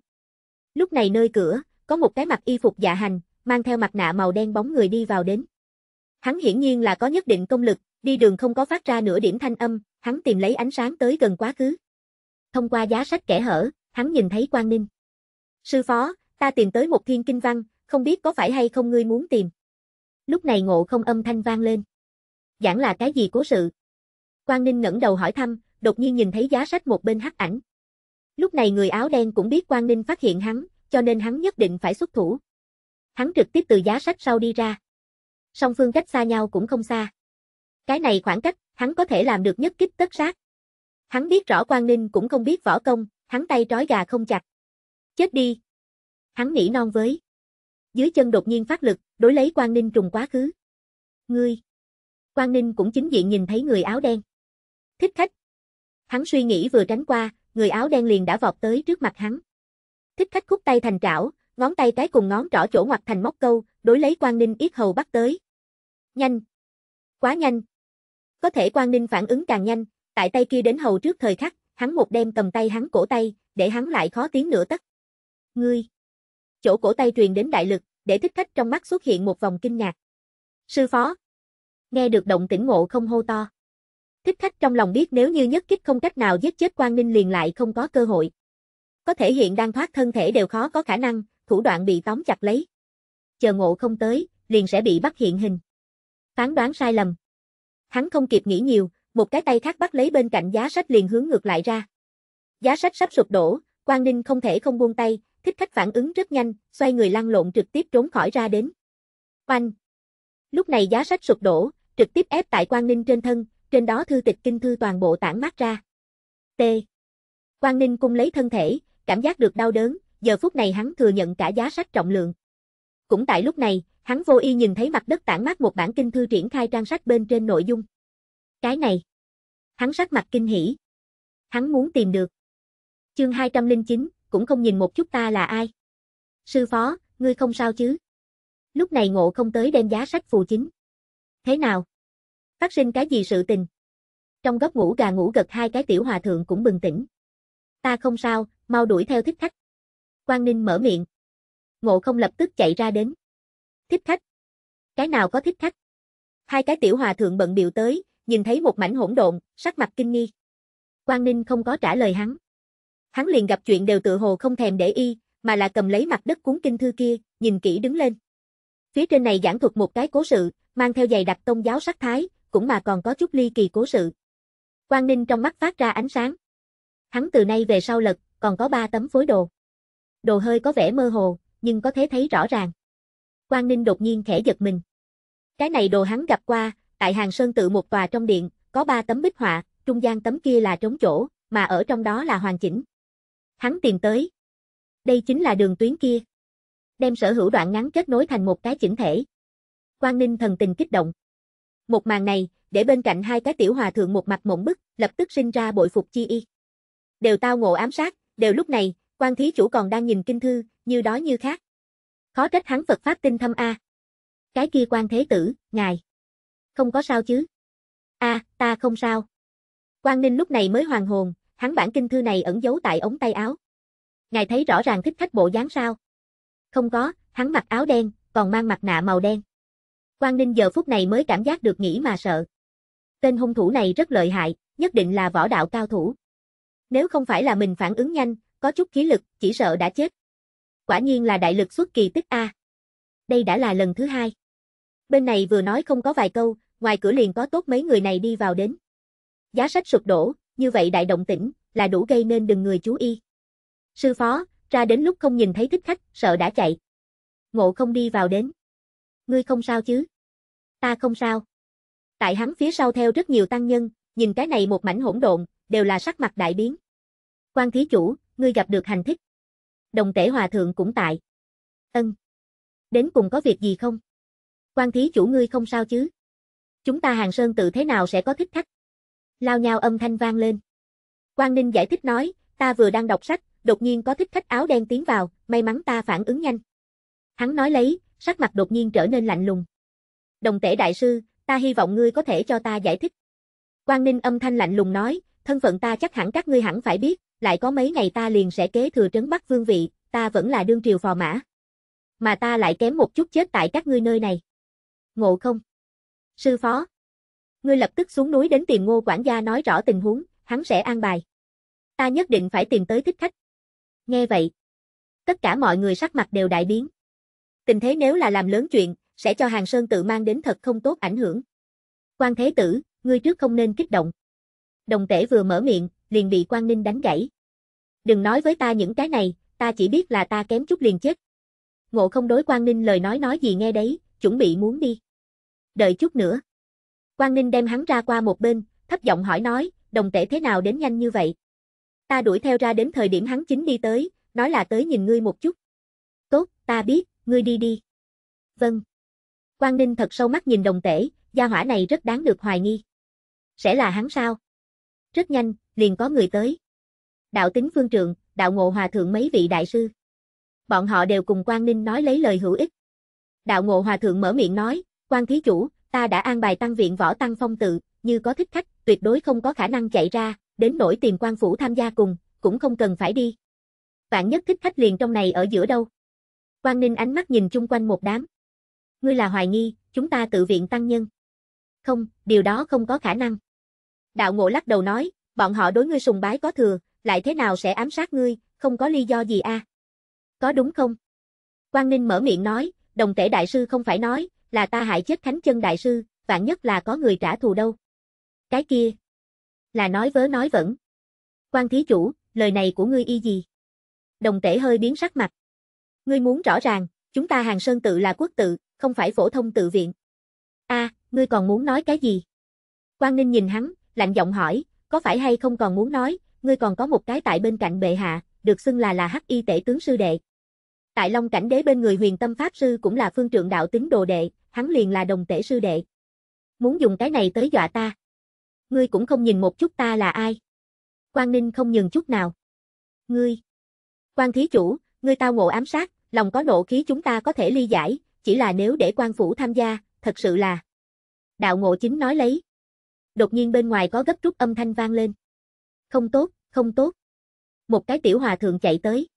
Lúc này nơi cửa, có một cái mặt y phục dạ hành, mang theo mặt nạ màu đen bóng người đi vào đến. Hắn hiển nhiên là có nhất định công lực, Đi đường không có phát ra nửa điểm thanh âm, hắn tìm lấy ánh sáng tới gần quá khứ. Thông qua giá sách kẻ hở, hắn nhìn thấy Quang Ninh. Sư phó, ta tìm tới một thiên kinh văn, không biết có phải hay không ngươi muốn tìm. Lúc này ngộ không âm thanh vang lên. Giảng là cái gì cố sự? Quang Ninh ngẩng đầu hỏi thăm, đột nhiên nhìn thấy giá sách một bên hắc ảnh. Lúc này người áo đen cũng biết Quang Ninh phát hiện hắn, cho nên hắn nhất định phải xuất thủ. Hắn trực tiếp từ giá sách sau đi ra. Song phương cách xa nhau cũng không xa. Cái này khoảng cách, hắn có thể làm được nhất kích tất sát. Hắn biết rõ Quang Ninh cũng không biết võ công, hắn tay trói gà không chặt. Chết đi. Hắn nghĩ non với. Dưới chân đột nhiên phát lực, đối lấy Quang Ninh trùng quá khứ. Ngươi. Quang Ninh cũng chính diện nhìn thấy người áo đen. Thích khách. Hắn suy nghĩ vừa tránh qua, người áo đen liền đã vọt tới trước mặt hắn. Thích khách khúc tay thành trảo, ngón tay cái cùng ngón trỏ chỗ ngoặt thành móc câu, đối lấy Quang Ninh ít hầu bắt tới. Nhanh. Quá nhanh, có thể Quang Ninh phản ứng càng nhanh, tại tay kia đến hầu trước thời khắc, hắn một đem cầm tay hắn cổ tay, để hắn lại khó tiếng nửa tất Ngươi! Chỗ cổ tay truyền đến đại lực, để thích khách trong mắt xuất hiện một vòng kinh ngạc. Sư phó! Nghe được động tỉnh ngộ không hô to. Thích khách trong lòng biết nếu như nhất kích không cách nào giết chết Quang Ninh liền lại không có cơ hội. Có thể hiện đang thoát thân thể đều khó có khả năng, thủ đoạn bị tóm chặt lấy. Chờ ngộ không tới, liền sẽ bị bắt hiện hình. Phán đoán sai lầm, Hắn không kịp nghĩ nhiều, một cái tay khác bắt lấy bên cạnh giá sách liền hướng ngược lại ra. Giá sách sắp sụp đổ, Quang Ninh không thể không buông tay, thích khách phản ứng rất nhanh, xoay người lăn lộn trực tiếp trốn khỏi ra đến. Oanh! Lúc này giá sách sụp đổ, trực tiếp ép tại Quang Ninh trên thân, trên đó thư tịch kinh thư toàn bộ tản mát ra. T. Quang Ninh cung lấy thân thể, cảm giác được đau đớn, giờ phút này hắn thừa nhận cả giá sách trọng lượng. Cũng tại lúc này, hắn vô y nhìn thấy mặt đất tản mát một bản kinh thư triển khai trang sách bên trên nội dung. Cái này. Hắn sắc mặt kinh hỉ. Hắn muốn tìm được. Chương 209, cũng không nhìn một chút ta là ai. Sư phó, ngươi không sao chứ? Lúc này ngộ không tới đem giá sách phù chính. Thế nào? Phát sinh cái gì sự tình? Trong góc ngủ gà ngủ gật hai cái tiểu hòa thượng cũng bừng tỉnh. Ta không sao, mau đuổi theo thích khách. Quang Ninh mở miệng ngộ không lập tức chạy ra đến. Thích khách. Cái nào có thích khách? Hai cái tiểu hòa thượng bận biểu tới, nhìn thấy một mảnh hỗn độn, sắc mặt kinh nghi. Quang Ninh không có trả lời hắn. Hắn liền gặp chuyện đều tự hồ không thèm để y, mà là cầm lấy mặt đất cuốn kinh thư kia, nhìn kỹ đứng lên. Phía trên này giảng thuật một cái cố sự, mang theo giày đặc tôn giáo sắc thái, cũng mà còn có chút ly kỳ cố sự. Quang Ninh trong mắt phát ra ánh sáng. Hắn từ nay về sau lật, còn có ba tấm phối đồ. Đồ hơi có vẻ mơ hồ, nhưng có thể thấy rõ ràng. Quang Ninh đột nhiên khẽ giật mình. Cái này đồ hắn gặp qua, tại hàng sơn tự một tòa trong điện, có ba tấm bích họa, trung gian tấm kia là trống chỗ, mà ở trong đó là hoàn chỉnh. Hắn tìm tới. Đây chính là đường tuyến kia. Đem sở hữu đoạn ngắn kết nối thành một cái chỉnh thể. Quang Ninh thần tình kích động. Một màn này, để bên cạnh hai cái tiểu hòa thượng một mặt mộng bức, lập tức sinh ra bội phục chi y. Đều tao ngộ ám sát, đều lúc này, quan thí chủ còn đang nhìn kinh thư, như đó như khác. Khó trách hắn Phật Pháp tinh thâm A. Cái kia quan thế tử, ngài. Không có sao chứ. A, ta không sao. Quang Ninh lúc này mới hoàn hồn, hắn bản kinh thư này ẩn giấu tại ống tay áo. Ngài thấy rõ ràng thích khách bộ dáng sao? Không có, hắn mặc áo đen, còn mang mặt nạ màu đen. Quang Ninh giờ phút này mới cảm giác được nghĩ mà sợ. Tên hung thủ này rất lợi hại, nhất định là võ đạo cao thủ. Nếu không phải là mình phản ứng nhanh, có chút khí lực, chỉ sợ đã chết. Quả nhiên là đại lực xuất kỳ tích A. Đây đã là lần thứ hai. Bên này vừa nói không có vài câu, ngoài cửa liền có tốt mấy người này đi vào đến. Giá sách sụp đổ, như vậy đại động tĩnh, là đủ gây nên đừng người chú ý. Sư phó, ra đến lúc không nhìn thấy thích khách, sợ đã chạy. Ngộ không đi vào đến. Ngươi không sao chứ? Ta không sao. Tại hắn phía sau theo rất nhiều tăng nhân, nhìn cái này một mảnh hỗn độn, đều là sắc mặt đại biến. Quan thí chủ, ngươi gặp được hành thích đồng tể hòa thượng cũng tại. Ân. Đến cùng có việc gì không? Quan thí chủ ngươi không sao chứ? Chúng ta hàng sơn tự thế nào sẽ có thích khách? Lao nhau âm thanh vang lên. Quan Ninh giải thích nói, ta vừa đang đọc sách, đột nhiên có thích khách áo đen tiến vào, may mắn ta phản ứng nhanh. Hắn nói lấy, sắc mặt đột nhiên trở nên lạnh lùng. Đồng tể đại sư, ta hy vọng ngươi có thể cho ta giải thích. Quan Ninh âm thanh lạnh lùng nói, thân phận ta chắc hẳn các ngươi hẳn phải biết, lại có mấy ngày ta liền sẽ kế thừa trấn Bắc Vương vị, ta vẫn là đương triều phò mã. Mà ta lại kém một chút chết tại các ngươi nơi này. Ngộ không? Sư phó. Ngươi lập tức xuống núi đến tìm ngô quản gia nói rõ tình huống, hắn sẽ an bài. Ta nhất định phải tìm tới thích khách. Nghe vậy. Tất cả mọi người sắc mặt đều đại biến. Tình thế nếu là làm lớn chuyện, sẽ cho Hàng Sơn tự mang đến thật không tốt ảnh hưởng. Quan Thế Tử, ngươi trước không nên kích động. Đồng tể vừa mở miệng, liền bị quan Ninh đánh gãy. Đừng nói với ta những cái này, ta chỉ biết là ta kém chút liền chết. Ngộ không đối Quang Ninh lời nói nói gì nghe đấy, chuẩn bị muốn đi. Đợi chút nữa. Quang Ninh đem hắn ra qua một bên, thấp giọng hỏi nói, đồng tể thế nào đến nhanh như vậy? Ta đuổi theo ra đến thời điểm hắn chính đi tới, nói là tới nhìn ngươi một chút. Tốt, ta biết, ngươi đi đi. Vâng. Quang Ninh thật sâu mắt nhìn đồng tể, gia hỏa này rất đáng được hoài nghi. Sẽ là hắn sao? Rất nhanh, liền có người tới đạo tính phương trượng, đạo ngộ hòa thượng mấy vị đại sư. Bọn họ đều cùng Quang Ninh nói lấy lời hữu ích. Đạo ngộ hòa thượng mở miệng nói, quan Thí Chủ, ta đã an bài tăng viện võ tăng phong tự, như có thích khách, tuyệt đối không có khả năng chạy ra, đến nỗi tìm quan phủ tham gia cùng, cũng không cần phải đi. Vạn nhất thích khách liền trong này ở giữa đâu. Quang Ninh ánh mắt nhìn chung quanh một đám. Ngươi là hoài nghi, chúng ta tự viện tăng nhân. Không, điều đó không có khả năng. Đạo ngộ lắc đầu nói, bọn họ đối ngươi sùng bái có thừa, lại thế nào sẽ ám sát ngươi, không có lý do gì a? À? Có đúng không? Quang Ninh mở miệng nói, đồng tể đại sư không phải nói, là ta hại chết Khánh chân đại sư, vạn nhất là có người trả thù đâu. Cái kia, là nói vớ nói vẫn. Quan thí chủ, lời này của ngươi y gì? Đồng tể hơi biến sắc mặt. Ngươi muốn rõ ràng, chúng ta hàng sơn tự là quốc tự, không phải phổ thông tự viện. a à, ngươi còn muốn nói cái gì? Quan Ninh nhìn hắn, lạnh giọng hỏi, có phải hay không còn muốn nói, ngươi còn có một cái tại bên cạnh bệ hạ, được xưng là là hắc y tể tướng sư đệ. Tại Long Cảnh Đế bên người huyền tâm pháp sư cũng là phương trượng đạo tính đồ đệ, hắn liền là đồng tể sư đệ. Muốn dùng cái này tới dọa ta. Ngươi cũng không nhìn một chút ta là ai. Quang Ninh không nhường chút nào. Ngươi. Quan thí chủ, ngươi tao ngộ ám sát, lòng có nộ khí chúng ta có thể ly giải, chỉ là nếu để quan phủ tham gia, thật sự là. Đạo ngộ chính nói lấy. Đột nhiên bên ngoài có gấp rút âm thanh vang lên không tốt, không tốt. Một cái tiểu hòa thượng chạy tới.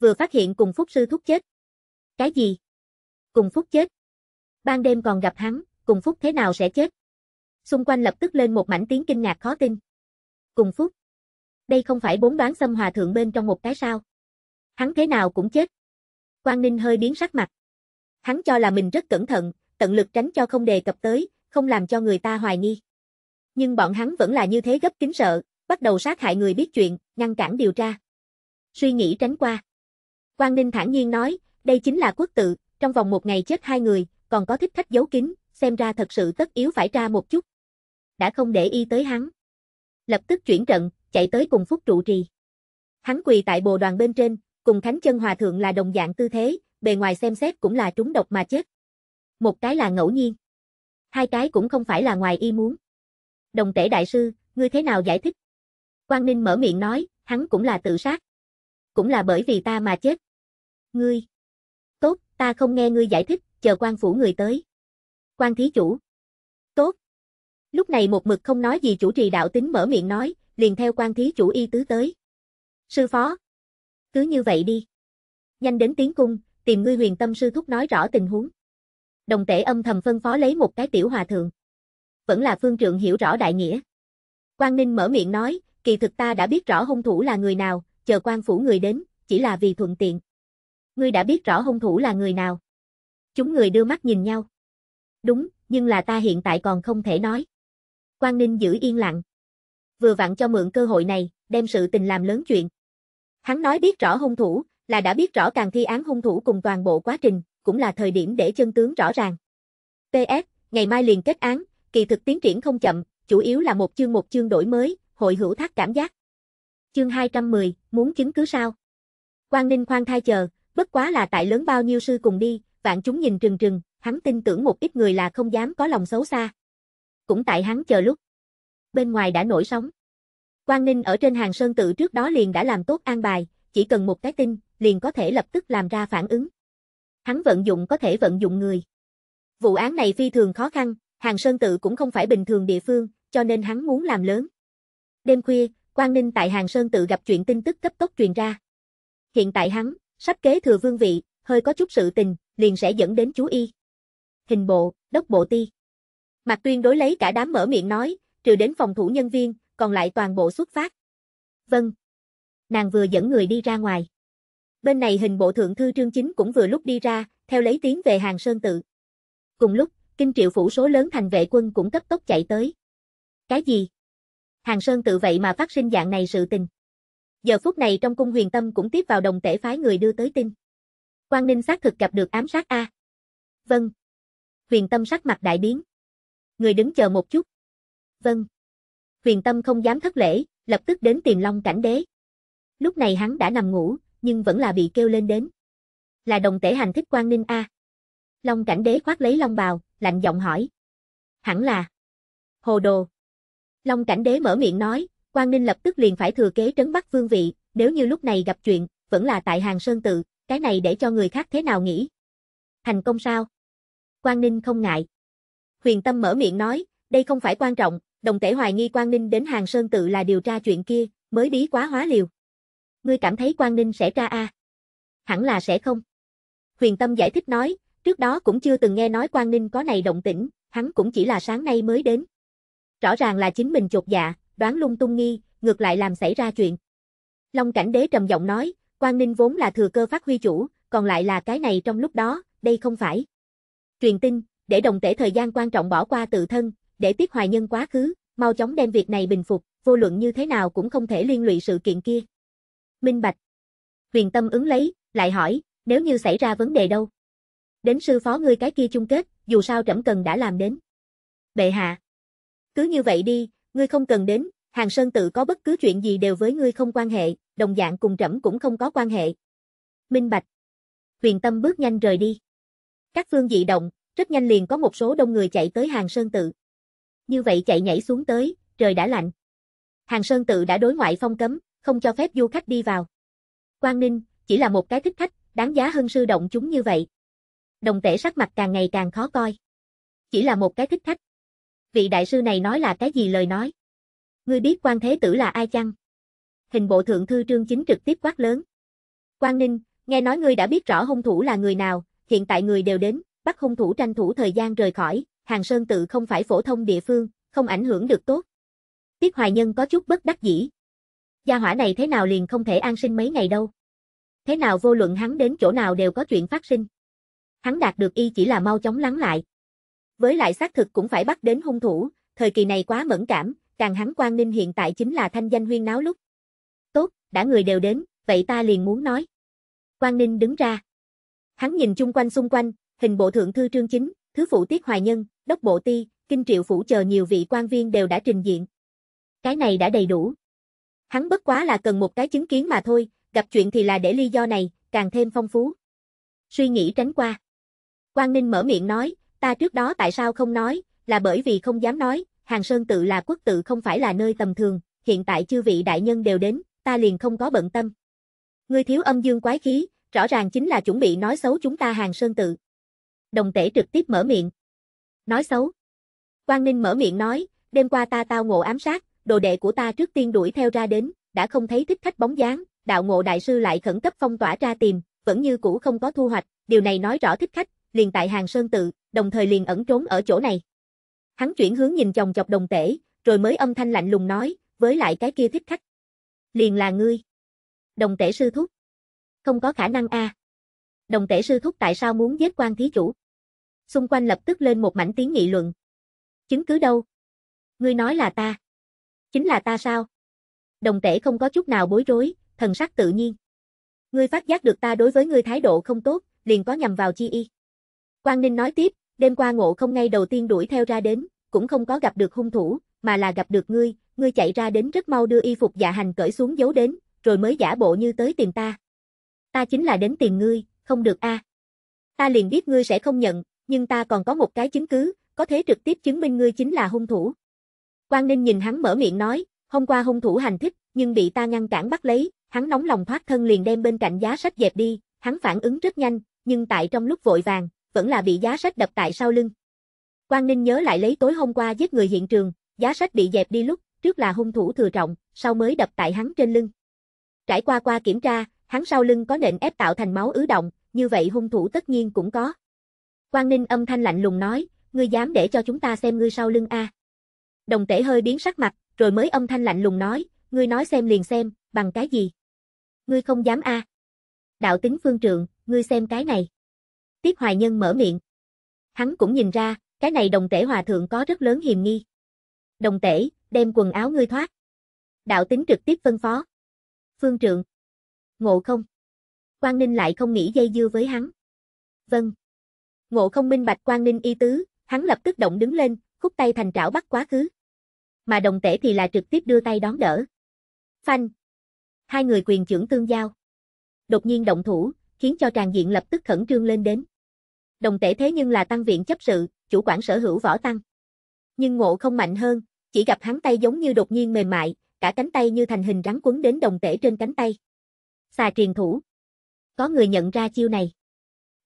Vừa phát hiện cùng Phúc sư thúc chết. Cái gì? Cùng Phúc chết. Ban đêm còn gặp hắn, cùng Phúc thế nào sẽ chết? Xung quanh lập tức lên một mảnh tiếng kinh ngạc khó tin. Cùng Phúc. Đây không phải bốn đoán xâm hòa thượng bên trong một cái sao. Hắn thế nào cũng chết. Quang Ninh hơi biến sắc mặt. Hắn cho là mình rất cẩn thận, tận lực tránh cho không đề cập tới, không làm cho người ta hoài nghi. Nhưng bọn hắn vẫn là như thế gấp kính sợ, bắt đầu sát hại người biết chuyện, ngăn cản điều tra. Suy nghĩ tránh qua. Quang Ninh thản nhiên nói, đây chính là quốc tự, trong vòng một ngày chết hai người, còn có thích khách giấu kín, xem ra thật sự tất yếu phải tra một chút. Đã không để y tới hắn. Lập tức chuyển trận, chạy tới cùng Phúc trụ trì. Hắn quỳ tại bồ đoàn bên trên, cùng Thánh chân hòa thượng là đồng dạng tư thế, bề ngoài xem xét cũng là trúng độc mà chết. Một cái là ngẫu nhiên. Hai cái cũng không phải là ngoài y muốn. Đồng tể đại sư, ngươi thế nào giải thích Quang Ninh mở miệng nói, hắn cũng là tự sát. Cũng là bởi vì ta mà chết. Ngươi. Tốt, ta không nghe ngươi giải thích, chờ quan phủ người tới. Quan thí chủ. Tốt. Lúc này một mực không nói gì chủ trì đạo tính mở miệng nói, liền theo quan thí chủ y tứ tới. Sư phó. Cứ như vậy đi. Nhanh đến tiếng cung, tìm ngươi huyền tâm sư thúc nói rõ tình huống. Đồng tể âm thầm phân phó lấy một cái tiểu hòa thượng. Vẫn là phương trượng hiểu rõ đại nghĩa. Quang Ninh mở miệng nói, kỳ thực ta đã biết rõ hung thủ là người nào, chờ quan phủ người đến, chỉ là vì thuận tiện. Ngươi đã biết rõ hung thủ là người nào. Chúng người đưa mắt nhìn nhau. Đúng, nhưng là ta hiện tại còn không thể nói. Quang Ninh giữ yên lặng. Vừa vặn cho mượn cơ hội này, đem sự tình làm lớn chuyện. Hắn nói biết rõ hung thủ, là đã biết rõ càng thi án hung thủ cùng toàn bộ quá trình, cũng là thời điểm để chân tướng rõ ràng. PS, ngày mai liền kết án, kỳ thực tiến triển không chậm, chủ yếu là một chương một chương đổi mới, hội hữu thác cảm giác. Chương 210, muốn chứng cứ sao? Quang Ninh khoan thai chờ, bất quá là tại lớn bao nhiêu sư cùng đi, vạn chúng nhìn trừng trừng, hắn tin tưởng một ít người là không dám có lòng xấu xa. Cũng tại hắn chờ lúc. Bên ngoài đã nổi sóng. Quang Ninh ở trên hàng sơn tự trước đó liền đã làm tốt an bài, chỉ cần một cái tin, liền có thể lập tức làm ra phản ứng. Hắn vận dụng có thể vận dụng người. Vụ án này phi thường khó khăn, hàng sơn tự cũng không phải bình thường địa phương, cho nên hắn muốn làm lớn. Đêm khuya, Quang Ninh tại Hàng Sơn tự gặp chuyện tin tức cấp tốc truyền ra. Hiện tại hắn, sắp kế thừa vương vị, hơi có chút sự tình, liền sẽ dẫn đến chú y. Hình bộ, đốc bộ ti. Mạc Tuyên đối lấy cả đám mở miệng nói, trừ đến phòng thủ nhân viên, còn lại toàn bộ xuất phát. Vâng. Nàng vừa dẫn người đi ra ngoài. Bên này hình bộ thượng thư trương chính cũng vừa lúc đi ra, theo lấy tiếng về hàng sơn tự. Cùng lúc, kinh triệu phủ số lớn thành vệ quân cũng cấp tốc chạy tới. Cái gì? Hàng Sơn tự vậy mà phát sinh dạng này sự tình. Giờ phút này trong cung huyền tâm cũng tiếp vào đồng tể phái người đưa tới tin. Quang Ninh xác thực gặp được ám sát A. Vâng. Huyền tâm sắc mặt đại biến. Người đứng chờ một chút. Vâng. Huyền tâm không dám thất lễ, lập tức đến tìm Long Cảnh Đế. Lúc này hắn đã nằm ngủ, nhưng vẫn là bị kêu lên đến. Là đồng tể hành thích Quang Ninh A. Long Cảnh Đế khoát lấy Long bào, lạnh giọng hỏi. Hẳn là. Hồ đồ. Long cảnh đế mở miệng nói, Quang Ninh lập tức liền phải thừa kế trấn Bắc Vương vị, nếu như lúc này gặp chuyện, vẫn là tại Hàng Sơn tự, cái này để cho người khác thế nào nghĩ? Thành công sao? Quang Ninh không ngại. Huyền Tâm mở miệng nói, đây không phải quan trọng, đồng thể hoài nghi Quang Ninh đến Hàng Sơn tự là điều tra chuyện kia, mới bí quá hóa liều. Ngươi cảm thấy Quang Ninh sẽ tra a? Hẳn là sẽ không. Huyền Tâm giải thích nói, trước đó cũng chưa từng nghe nói Quang Ninh có này động tĩnh, hắn cũng chỉ là sáng nay mới đến. Rõ ràng là chính mình chột dạ, đoán lung tung nghi, ngược lại làm xảy ra chuyện. Long cảnh đế trầm giọng nói, Quan Ninh vốn là thừa cơ phát huy chủ, còn lại là cái này trong lúc đó, đây không phải. Truyền tin, để đồng tể thời gian quan trọng bỏ qua tự thân, để tiết hoài nhân quá khứ, mau chóng đem việc này bình phục, vô luận như thế nào cũng không thể liên lụy sự kiện kia. Minh Bạch. Huyền Tâm ứng lấy, lại hỏi, nếu như xảy ra vấn đề đâu? Đến sư phó ngươi cái kia chung kết, dù sao trẫm cần đã làm đến. Bệ hạ. Cứ như vậy đi, ngươi không cần đến, Hàng Sơn tự có bất cứ chuyện gì đều với ngươi không quan hệ, đồng dạng cùng trẫm cũng không có quan hệ. Minh Bạch. Huyền Tâm bước nhanh rời đi. Các phương dị động, rất nhanh liền có một số đông người chạy tới Hàng Sơn tự. Như vậy chạy nhảy xuống tới, trời đã lạnh. Hàng Sơn tự đã đối ngoại phong cấm, không cho phép du khách đi vào. Quang Ninh, chỉ là một cái thích khách, đáng giá hơn sư động chúng như vậy. Đồng tể sắc mặt càng ngày càng khó coi. Chỉ là một cái thích khách vị đại sư này nói là cái gì lời nói? Ngươi biết quan thế tử là ai chăng? Hình bộ thượng thư trương chính trực tiếp quát lớn. Quang Ninh, nghe nói ngươi đã biết rõ hung thủ là người nào, hiện tại người đều đến, bắt hung thủ tranh thủ thời gian rời khỏi, hàng sơn tự không phải phổ thông địa phương, không ảnh hưởng được tốt. Tiết Hoài Nhân có chút bất đắc dĩ. Gia hỏa này thế nào liền không thể an sinh mấy ngày đâu. Thế nào vô luận hắn đến chỗ nào đều có chuyện phát sinh. Hắn đạt được y chỉ là mau chóng lắng lại, với lại xác thực cũng phải bắt đến hung thủ, thời kỳ này quá mẫn cảm, càng hắn quan ninh hiện tại chính là thanh danh huyên náo lúc. Tốt, đã người đều đến, vậy ta liền muốn nói. Quan ninh đứng ra. Hắn nhìn chung quanh xung quanh, hình bộ thượng thư trương chính, thứ phụ tiết hoài nhân, đốc bộ ti, kinh triệu phủ chờ nhiều vị quan viên đều đã trình diện. Cái này đã đầy đủ. Hắn bất quá là cần một cái chứng kiến mà thôi, gặp chuyện thì là để lý do này, càng thêm phong phú. Suy nghĩ tránh qua. Quang Ninh mở miệng nói, Ta trước đó tại sao không nói, là bởi vì không dám nói, Hàng Sơn tự là quốc tự không phải là nơi tầm thường, hiện tại chư vị đại nhân đều đến, ta liền không có bận tâm. Ngươi thiếu âm dương quái khí, rõ ràng chính là chuẩn bị nói xấu chúng ta Hàng Sơn tự. Đồng tể trực tiếp mở miệng. Nói xấu. Quang Ninh mở miệng nói, đêm qua ta tao ngộ ám sát, đồ đệ của ta trước tiên đuổi theo ra đến, đã không thấy thích khách bóng dáng, đạo ngộ đại sư lại khẩn cấp phong tỏa ra tìm, vẫn như cũ không có thu hoạch, điều này nói rõ thích khách, liền tại hàng sơn tự, đồng thời liền ẩn trốn ở chỗ này. Hắn chuyển hướng nhìn chồng chọc đồng tể, rồi mới âm thanh lạnh lùng nói, với lại cái kia thích khách. Liền là ngươi. Đồng tể sư thúc. Không có khả năng a. À. Đồng tể sư thúc tại sao muốn giết quan thí chủ? Xung quanh lập tức lên một mảnh tiếng nghị luận. Chứng cứ đâu? Ngươi nói là ta. Chính là ta sao? Đồng tể không có chút nào bối rối, thần sắc tự nhiên. Ngươi phát giác được ta đối với ngươi thái độ không tốt, liền có nhằm vào chi y. Quang Ninh nói tiếp, đêm qua ngộ không ngay đầu tiên đuổi theo ra đến, cũng không có gặp được hung thủ, mà là gặp được ngươi, ngươi chạy ra đến rất mau đưa y phục dạ hành cởi xuống giấu đến, rồi mới giả bộ như tới tìm ta. Ta chính là đến tìm ngươi, không được a. À. Ta liền biết ngươi sẽ không nhận, nhưng ta còn có một cái chứng cứ, có thể trực tiếp chứng minh ngươi chính là hung thủ. Quang Ninh nhìn hắn mở miệng nói, hôm qua hung thủ hành thích, nhưng bị ta ngăn cản bắt lấy, hắn nóng lòng thoát thân liền đem bên cạnh giá sách dẹp đi, hắn phản ứng rất nhanh, nhưng tại trong lúc vội vàng, vẫn là bị giá sách đập tại sau lưng. Quang Ninh nhớ lại lấy tối hôm qua giết người hiện trường, giá sách bị dẹp đi lúc, trước là hung thủ thừa trọng, sau mới đập tại hắn trên lưng. Trải qua qua kiểm tra, hắn sau lưng có nền ép tạo thành máu ứ động, như vậy hung thủ tất nhiên cũng có. Quang Ninh âm thanh lạnh lùng nói, ngươi dám để cho chúng ta xem ngươi sau lưng a? Đồng Tể hơi biến sắc mặt, rồi mới âm thanh lạnh lùng nói, ngươi nói xem liền xem, bằng cái gì? Ngươi không dám a? Đạo tính phương trượng, ngươi xem cái này tiếp Hoài Nhân mở miệng. Hắn cũng nhìn ra, cái này đồng tể hòa thượng có rất lớn hiềm nghi. Đồng tể, đem quần áo ngươi thoát. Đạo tính trực tiếp phân phó. Phương trượng. Ngộ không. Quang Ninh lại không nghĩ dây dưa với hắn. Vâng. Ngộ không minh bạch Quang Ninh y tứ, hắn lập tức động đứng lên, khúc tay thành trảo bắt quá khứ. Mà đồng tể thì là trực tiếp đưa tay đón đỡ. Phanh. Hai người quyền trưởng tương giao. Đột nhiên động thủ, khiến cho tràng diện lập tức khẩn trương lên đến đồng tể thế nhưng là tăng viện chấp sự, chủ quản sở hữu võ tăng. Nhưng ngộ không mạnh hơn, chỉ gặp hắn tay giống như đột nhiên mềm mại, cả cánh tay như thành hình rắn quấn đến đồng tể trên cánh tay. Xà truyền thủ. Có người nhận ra chiêu này.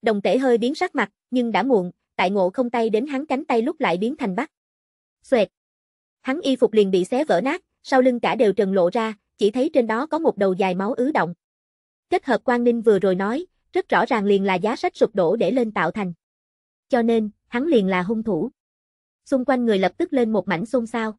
Đồng tể hơi biến sắc mặt, nhưng đã muộn, tại ngộ không tay đến hắn cánh tay lúc lại biến thành bắt. Xoẹt. Hắn y phục liền bị xé vỡ nát, sau lưng cả đều trần lộ ra, chỉ thấy trên đó có một đầu dài máu ứ động. Kết hợp quan ninh vừa rồi nói, rất rõ ràng liền là giá sách sụp đổ để lên tạo thành. Cho nên, hắn liền là hung thủ. Xung quanh người lập tức lên một mảnh xôn xao.